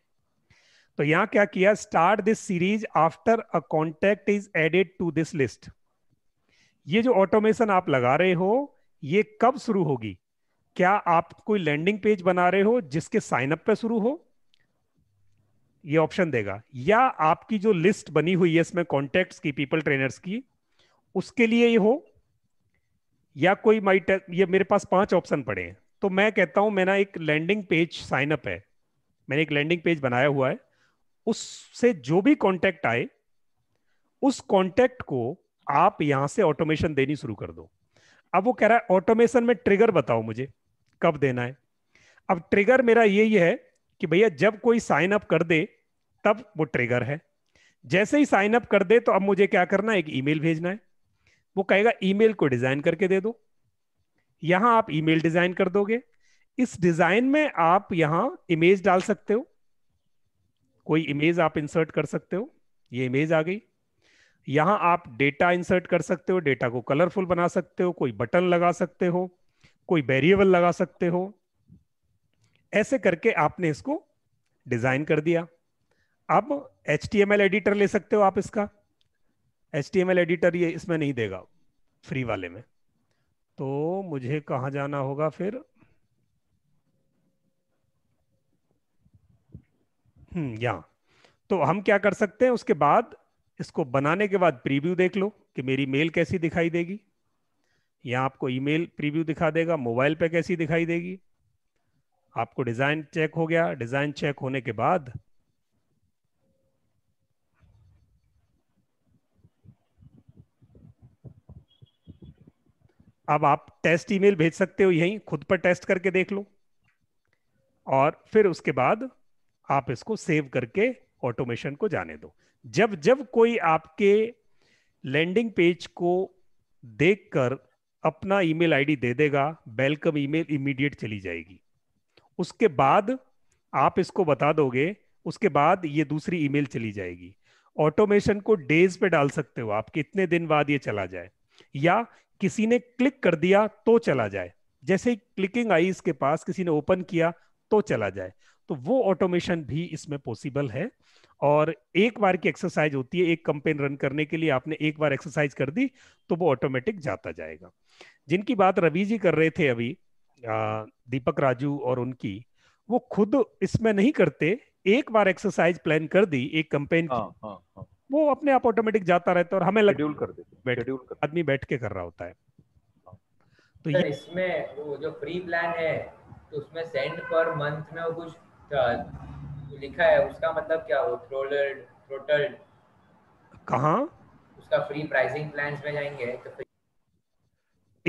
तो यहाँ क्या किया start this series after a contact is added to this list ये जो ऑटोमेशन आप लगा रहे हो ये कब शुरू होगी क्या आप कोई लैंडिंग पेज बना रहे हो जिसके साइनअप पे शुरू हो ये ऑप्शन देगा या आपकी जो लिस्ट बनी हुई है इसमें कॉन्टेक्ट की पीपल ट्रेनर्स की उसके लिए ये हो या कोई माई ये मेरे पास पांच ऑप्शन पड़े हैं तो मैं कहता हूं मेरा एक लैंडिंग पेज साइनअप है मैंने एक लैंडिंग पेज बनाया हुआ है उससे जो भी कॉन्टैक्ट आए उस कॉन्टैक्ट को आप यहां से ऑटोमेशन देनी शुरू कर दो अब वो कह रहा है ऑटोमेशन में ट्रिगर बताओ मुझे कब देना है अब ट्रिगर मेरा यही है कि भैया जब कोई साइन अप कर दे तब वो ट्रिगर है जैसे ही साइन अप कर दे तो अब मुझे क्या करना है एक ईमेल भेजना है वो कहेगा ईमेल को डिजाइन करके दे दो यहां आप ईमेल डिजाइन कर दोगे इस डिजाइन में आप यहां इमेज डाल सकते हो कोई इमेज आप इंसर्ट कर सकते हो ये इमेज आ गई यहां आप डेटा इंसर्ट कर सकते हो डेटा को कलरफुल बना सकते हो कोई बटन लगा सकते हो कोई वेरिएबल लगा सकते हो ऐसे करके आपने इसको डिजाइन कर दिया अब एच एडिटर ले सकते हो आप इसका एच एडिटर ये इसमें नहीं देगा फ्री वाले में तो मुझे कहा जाना होगा फिर हम्म यहां तो हम क्या कर सकते हैं उसके बाद इसको बनाने के बाद प्रीव्यू देख लो कि मेरी मेल कैसी दिखाई देगी या आपको ईमेल प्रीव्यू दिखा देगा मोबाइल पे कैसी दिखाई देगी आपको डिजाइन चेक हो गया डिजाइन चेक होने के बाद अब आप टेस्ट ईमेल भेज सकते हो यहीं खुद पर टेस्ट करके देख लो और फिर उसके बाद आप इसको सेव करके ऑटोमेशन को जाने दो जब जब कोई आपके लैंडिंग पेज को देखकर अपना ईमेल आईडी दे देगा वेलकम ईमेल इमीडिएट चली जाएगी उसके बाद आप इसको बता दोगे उसके बाद ये दूसरी ईमेल चली जाएगी ऑटोमेशन को डेज पे डाल सकते हो आप कितने दिन बाद ये चला जाए या किसी ने क्लिक कर दिया तो चला जाए जैसे क्लिकिंग आई इसके पास किसी ने ओपन किया तो चला जाए तो वो ऑटोमेशन भी इसमें पॉसिबल है और एक बार की एक्सरसाइज होती है एक कंपेन रन करने के लिए आपने एक बार एक्सरसाइज कर दी तो वो ऑटोमेटिक जाता जाएगा जिनकी बात रवि जी कर रहे थे अभी दीपक राजू और उनकी वो खुद इसमें नहीं करते एक बार एक्सरसाइज प्लान कर दी एक कंपेन आ, की आ, हाँ, आ. हाँ, हाँ। वो अपने आप ऑटोमेटिक जाता रहता है और हमें शेड्यूल कर आदमी बैठ के कर रहा होता है तो ये इसमें वो जो प्री प्लान है तो उसमें सेंड पर मंथ में वो कुछ लिखा है उसका मतलब क्या हो थ्रोटल्ड थ्रोटल्ड कहाँ उसका फ्री प्राइसिंग प्लान्स में जाएंगे तो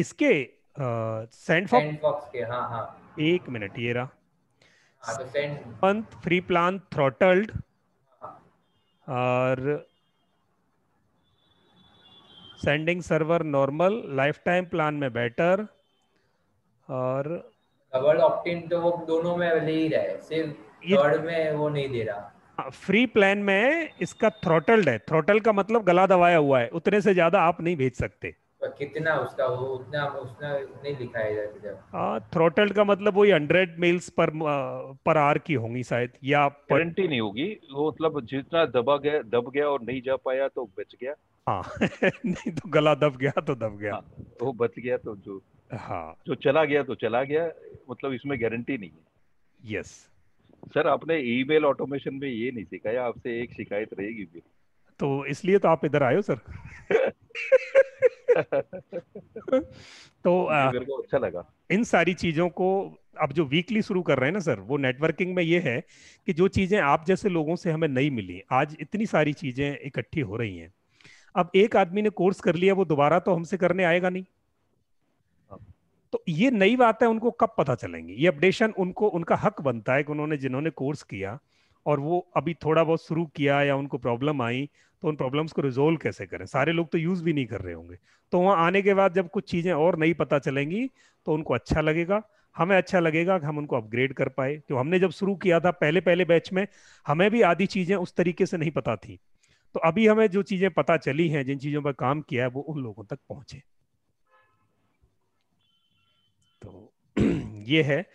इसके सेंट सेंट फॉक्स फॉक्स के हाँ हाँ एक मिनट ये रहा हाँ, तो फ्री प्लान थ्रोटल्ड और sending server normal lifetime plan में बेटर और डबल ऑप्टिन तो वो दोनों में अवेलेबल ही रहा है सिर्फ थर्ड में वो नहीं दे रहा फ्री हाँ, प्लान में इसका थ्रोटल्ड है थ्रोटल का मतलब गला दबाया हुआ है उतने से ज्यादा आप नहीं भेज सकते कितना उसका वो उतना उतना नहीं लिखा है थ्रोटल्ड का मतलब वही हंड्रेड पर पर आर की होंगी शायद या गारंटी नहीं होगी वो मतलब जितना दबा गया दब गया और नहीं जा पाया तो बच गया हाँ नहीं तो गला दब गया तो दब गया हाँ, वो बच गया तो जो हाँ जो चला गया तो चला गया मतलब इसमें गारंटी नहीं है यस सर आपने ईमेल ऑटोमेशन में ये नहीं सिखाया आपसे एक शिकायत रहेगी भी तो इसलिए तो आप इधर आयो सर तो आ, मेरे को अच्छा लगा इन सारी चीजों को अब जो वीकली शुरू कर रहे हैं ना सर वो नेटवर्किंग में ये है कि जो चीजें आप जैसे लोगों से हमें नहीं मिली आज इतनी सारी चीजें इकट्ठी हो रही हैं अब एक आदमी ने कोर्स कर लिया वो दोबारा तो हमसे करने आएगा नहीं तो ये नई बात है उनको कब पता चलेंगी ये अपडेशन उनको उनका हक बनता है कि उन्होंने जिन्होंने कोर्स किया और वो अभी थोड़ा बहुत शुरू किया या उनको प्रॉब्लम आई तो उन प्रॉब्लम्स को रिजोल्व कैसे करें सारे लोग तो यूज़ भी नहीं कर रहे होंगे तो वहाँ आने के बाद जब कुछ चीज़ें और नहीं पता चलेंगी तो उनको अच्छा लगेगा हमें अच्छा लगेगा कि हम उनको अपग्रेड कर पाए जो हमने जब शुरू किया था पहले पहले बैच में हमें भी आधी चीज़ें उस तरीके से नहीं पता थी तो अभी हमें जो चीज़ें पता चली हैं जिन चीज़ों पर काम किया है वो उन लोगों तक पहुंचे ये है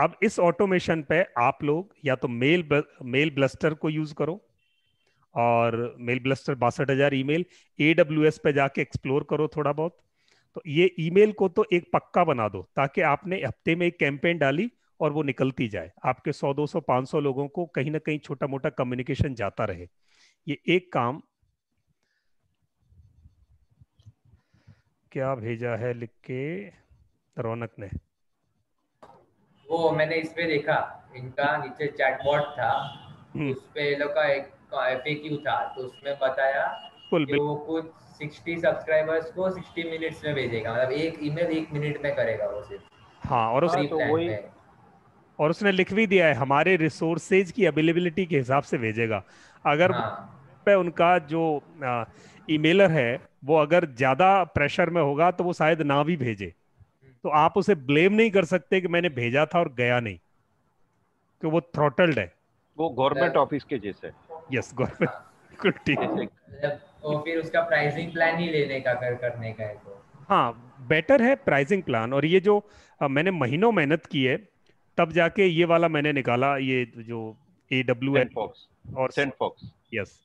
अब इस ऑटोमेशन पे आप लोग या तो मेल ब, मेल ब्लस्टर को यूज करो और मेल ब्लस्टर बासठ हजार ई मेल एस पे जाके एक्सप्लोर करो थोड़ा बहुत तो ये ईमेल को तो एक पक्का बना दो ताकि आपने हफ्ते में एक कैंपेन डाली और वो निकलती जाए आपके 100 200 500 लोगों को कहीं ना कहीं छोटा मोटा कम्युनिकेशन जाता रहे ये एक काम क्या भेजा है लिख के रौनक ने वो मैंने इस पे देखा इनका नीचे चैटबॉट था हम्म। उस पे लोग का एक एफएक्यू था तो उसमें बताया कि वो कुछ 60 सब्सक्राइबर्स को 60 मिनट्स में भेजेगा मतलब एक ईमेल 1 मिनट में करेगा वो सिर्फ हां और उसने तो वही और उसने लिख भी दिया है हमारे रिसोर्सेज की अवेलेबिलिटी के हिसाब से भेजेगा अगर हाँ। पे उनका जो ईमेलर है वो अगर ज्यादा प्रेशर में होगा तो वो शायद ना भी भेजे तो आप उसे ब्लेम नहीं कर सकते कि मैंने भेजा था और गया नहीं कि वो थ्रोटल्ड है वो गवर्नमेंट ऑफिस के जैसे यस गवर्नमेंट ठीक है तो फिर उसका प्राइसिंग प्लान ही लेने का कर करने का है तो हाँ बेटर है प्राइसिंग प्लान और ये जो आ, मैंने महीनों मेहनत की है तब जाके ये वाला मैंने निकाला ये जो ए डब्ल्यू एन और सेंट फॉक्स यस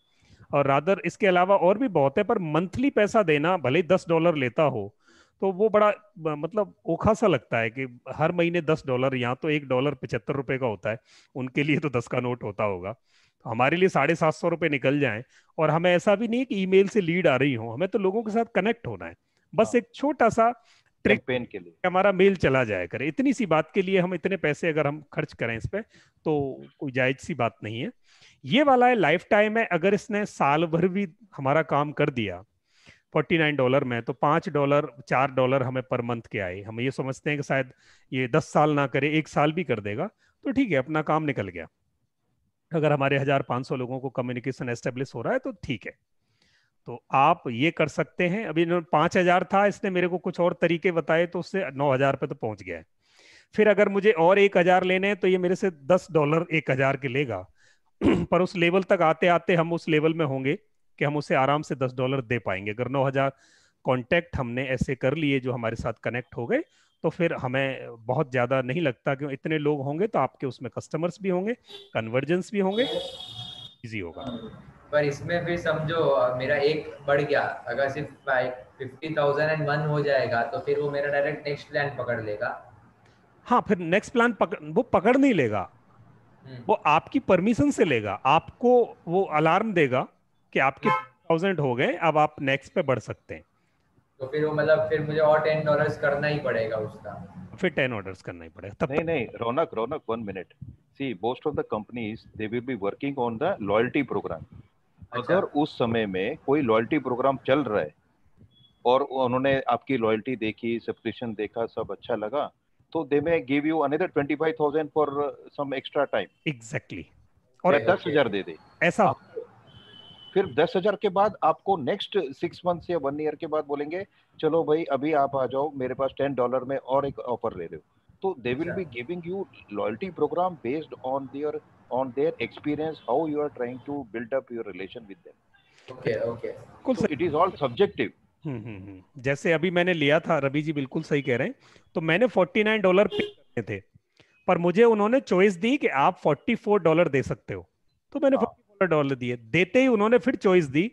और रादर इसके अलावा और भी बहुत है पर मंथली पैसा देना भले दस डॉलर लेता हो तो वो बड़ा मतलब ओखा सा लगता है कि हर महीने दस डॉलर यहाँ तो एक डॉलर पचहत्तर रुपए का होता है उनके लिए तो दस का नोट होता होगा तो हमारे लिए साढ़े सात सौ रुपये निकल जाएं और हमें ऐसा भी नहीं है कि ईमेल से लीड आ रही हो हमें तो लोगों के साथ कनेक्ट होना है बस हाँ। एक छोटा सा ट्रिक पेन के लिए हमारा मेल चला जाए करे इतनी सी बात के लिए हम इतने पैसे अगर हम खर्च करें इस पर तो कोई जायज सी बात नहीं है ये वाला है लाइफ टाइम है अगर इसने साल भर भी हमारा काम कर दिया फोर्टी नाइन डॉलर में तो पांच डॉलर चार डॉलर हमें पर मंथ के आए हम ये समझते हैं कि शायद ये दस साल ना करे एक साल भी कर देगा तो ठीक है अपना काम निकल गया अगर हमारे हजार पाँच सौ लोगों को कम्युनिकेशन एस्टेब्लिश हो रहा है तो ठीक है तो आप ये कर सकते हैं अभी पांच हजार था इसने मेरे को कुछ और तरीके बताए तो उससे नौ हजार पे तो पहुंच गया है फिर अगर मुझे और एक हजार लेने हैं तो ये मेरे से दस डॉलर एक हजार के लेगा पर उस लेवल तक आते आते हम उस लेवल में होंगे कि हम उसे आराम से दस डॉलर दे पाएंगे अगर नौ हजार कॉन्टैक्ट हमने ऐसे कर लिए जो हमारे साथ कनेक्ट हो गए तो फिर हमें बहुत ज़्यादा नहीं लगता क्यों इतने लोग होंगे तो आपके उसमें कस्टमर्स भी होंगे कन्वर्जेंस भी होंगे इजी होगा पर इसमें फिर समझो मेरा एक बढ़ गया अगर सिर्फ फिफ्टी थाउजेंड एंड वन हो जाएगा तो फिर वो मेरा डायरेक्ट नेक्स्ट प्लान पकड़ लेगा हाँ फिर नेक्स्ट प्लान पकड़ वो पकड़ नहीं लेगा हम्म। वो आपकी परमिशन से लेगा आपको वो अलार्म देगा कि आपके थाउजेंड हो गए अब आप नेक्स्ट पे बढ़ सकते हैं तो फिर वो मतलब फिर मुझे और टेन डॉलर करना ही पड़ेगा उसका फिर टेन ऑर्डर करना ही पड़ेगा तब नहीं नहीं Raunak Raunak one minute see most of the companies they will be working on the loyalty program अगर उस समय में कोई लॉयल्टी प्रोग्राम चल रहा है और उन्होंने आपकी लॉयल्टी देखी सब्सक्रिप्शन देखा सब अच्छा लगा तो they may give you another 25000 for some extra time exactly और 10000 दे दे ऐसा फिर दस हजार के बाद आपको नेक्स्ट सिक्स मंथ या वन ईयर के बाद बोलेंगे चलो भाई अभी आप आ जाओ मेरे पास टेन डॉलर में और एक ऑफर ले रहे हो तो they will be giving you loyalty program based on their on their experience how you are trying to build up your relation with them okay okay cool so it is all हम्म, हम्म, हम्म जैसे अभी मैंने लिया था रवि जी बिल्कुल सही कह रहे हैं तो मैंने 49 डॉलर पे करने थे पर मुझे उन्होंने चॉइस दी कि आप 44 डॉलर दे सकते हो तो मैंने हाँ. डॉलर दिए देते ही उन्होंने फिर चॉइस दी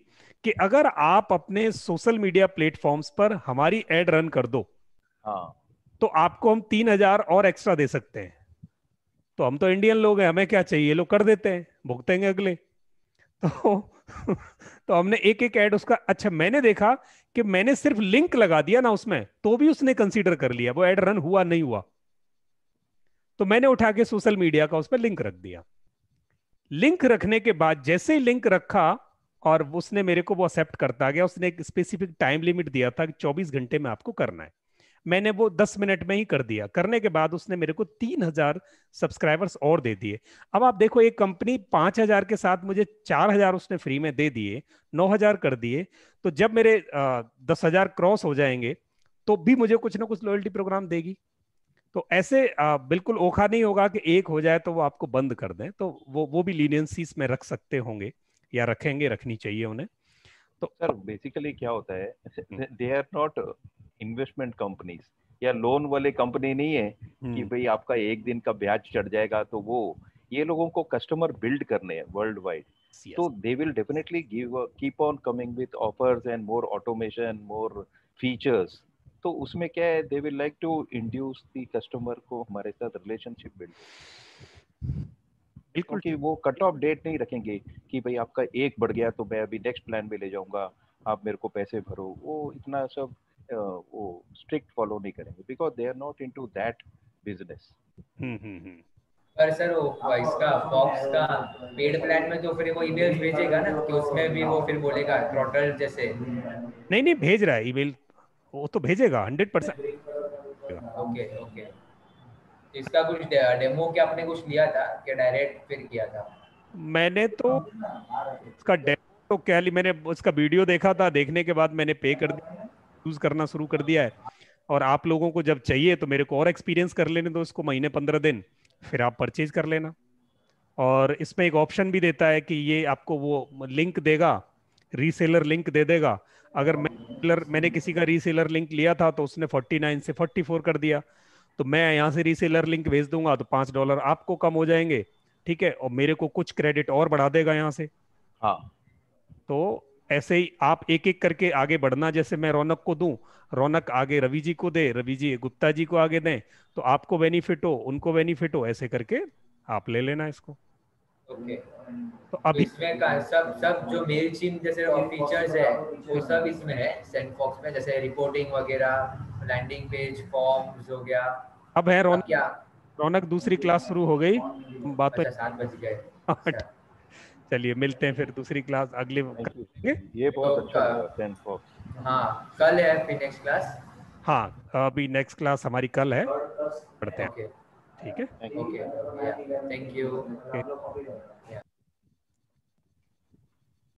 कि अगर आप अपने सोशल मीडिया प्लेटफॉर्म्स पर हमारी एड रन कर दो हाँ। तो आपको हम तीन हजार और एक्स्ट्रा दे सकते हैं तो हम तो इंडियन लोग हैं हमें क्या चाहिए लोग कर देते हैं भुगतेंगे अगले तो तो हमने एक एक ऐड उसका अच्छा मैंने देखा कि मैंने सिर्फ लिंक लगा दिया ना उसमें तो भी उसने कंसीडर कर लिया वो ऐड रन हुआ नहीं हुआ तो मैंने उठा के सोशल मीडिया का उस पर लिंक रख दिया लिंक रखने के बाद जैसे ही लिंक रखा और उसने मेरे को वो एक्सेप्ट करता गया उसने एक स्पेसिफिक टाइम लिमिट दिया था कि 24 घंटे में आपको करना है मैंने वो 10 मिनट में ही कर दिया करने के बाद उसने मेरे को 3000 सब्सक्राइबर्स और दे दिए अब आप देखो एक कंपनी 5000 के साथ मुझे 4000 उसने फ्री में दे दिए 9000 कर दिए तो जब मेरे दस हजार क्रॉस हो जाएंगे तो भी मुझे कुछ ना कुछ लॉयल्टी प्रोग्राम देगी तो ऐसे आ, बिल्कुल ओखा नहीं होगा कि एक हो जाए तो वो आपको बंद कर दें तो वो वो भी लीनियंसीज में रख सकते होंगे या रखेंगे रखनी चाहिए उन्हें तो सर बेसिकली क्या होता है they are not investment companies या लोन वाले कंपनी नहीं है कि हम्म। भाई आपका एक दिन का ब्याज चढ़ जाएगा तो वो ये लोगों को कस्टमर बिल्ड करने हैं वर्ल्ड वाइड तो they will definitely give keep on coming with offers and more automation more features तो उसमें क्या है they will like to induce the customer को हमारे साथ रिलेशनशिप बिल्ड बिल्कुल कि वो कट ऑफ डेट नहीं रखेंगे कि भाई आपका एक बढ़ गया तो मैं अभी नेक्स्ट प्लान में ले जाऊंगा आप मेरे को पैसे भरो वो इतना सब वो स्ट्रिक्ट फॉलो नहीं करेंगे because they are not into that business हम्म हम्म पर सर वो हाँ, वॉइस तो का फॉक्स का पेड प्लान में जो तो फिर वो ईमेल भेजेगा ना कि उसमें भी वो फिर बोलेगा थ्रॉटल जैसे नहीं नहीं भेज रहा है ईमेल वो तो भेजेगा हंड्रेड परसेंट ओके ओके इसका कुछ डेमो क्या आपने कुछ लिया था क्या डायरेक्ट फिर किया था मैंने तो उसका डेमो तो क्या ली मैंने उसका वीडियो देखा था देखने के बाद मैंने पे कर दिया यूज करना शुरू कर दिया है और आप लोगों को जब चाहिए तो मेरे को और एक्सपीरियंस कर लेने दो इसको महीने पंद्रह दिन फिर आप परचेज कर लेना और इसमें एक ऑप्शन भी देता है कि ये आपको वो लिंक देगा रीसेलर लिंक दे देगा अगर मैं मैंने किसी का रीसेलर लिंक लिया था तो उसने 49 से 44 कर दिया तो मैं यहाँ से रीसेलर लिंक भेज दूंगा तो पांच डॉलर आपको कम हो जाएंगे ठीक है और मेरे को कुछ क्रेडिट और बढ़ा देगा यहाँ से हाँ तो ऐसे ही आप एक एक करके आगे बढ़ना जैसे मैं रौनक को दूं रौनक आगे रवि जी को दे रवि जी गुप्ता जी को आगे दें तो आपको बेनिफिट हो उनको बेनिफिट हो ऐसे करके आप ले लेना इसको तो अभी तो इसमें का सब सब जो मेल चीन जैसे फीचर्स है वो सब इसमें है सैंडबॉक्स में जैसे रिपोर्टिंग वगैरह लैंडिंग पेज फॉर्म्स हो गया अब है रौनक क्या रौनक दूसरी क्लास शुरू हो गई बात अच्छा, सात बज गए चलिए मिलते हैं फिर दूसरी क्लास अगले ये बहुत तो अच्छा सैंडबॉक्स हाँ कल है फिर नेक्स्ट क्लास हाँ अभी नेक्स्ट क्लास हमारी कल है पढ़ते हैं ठीक है थैंक यू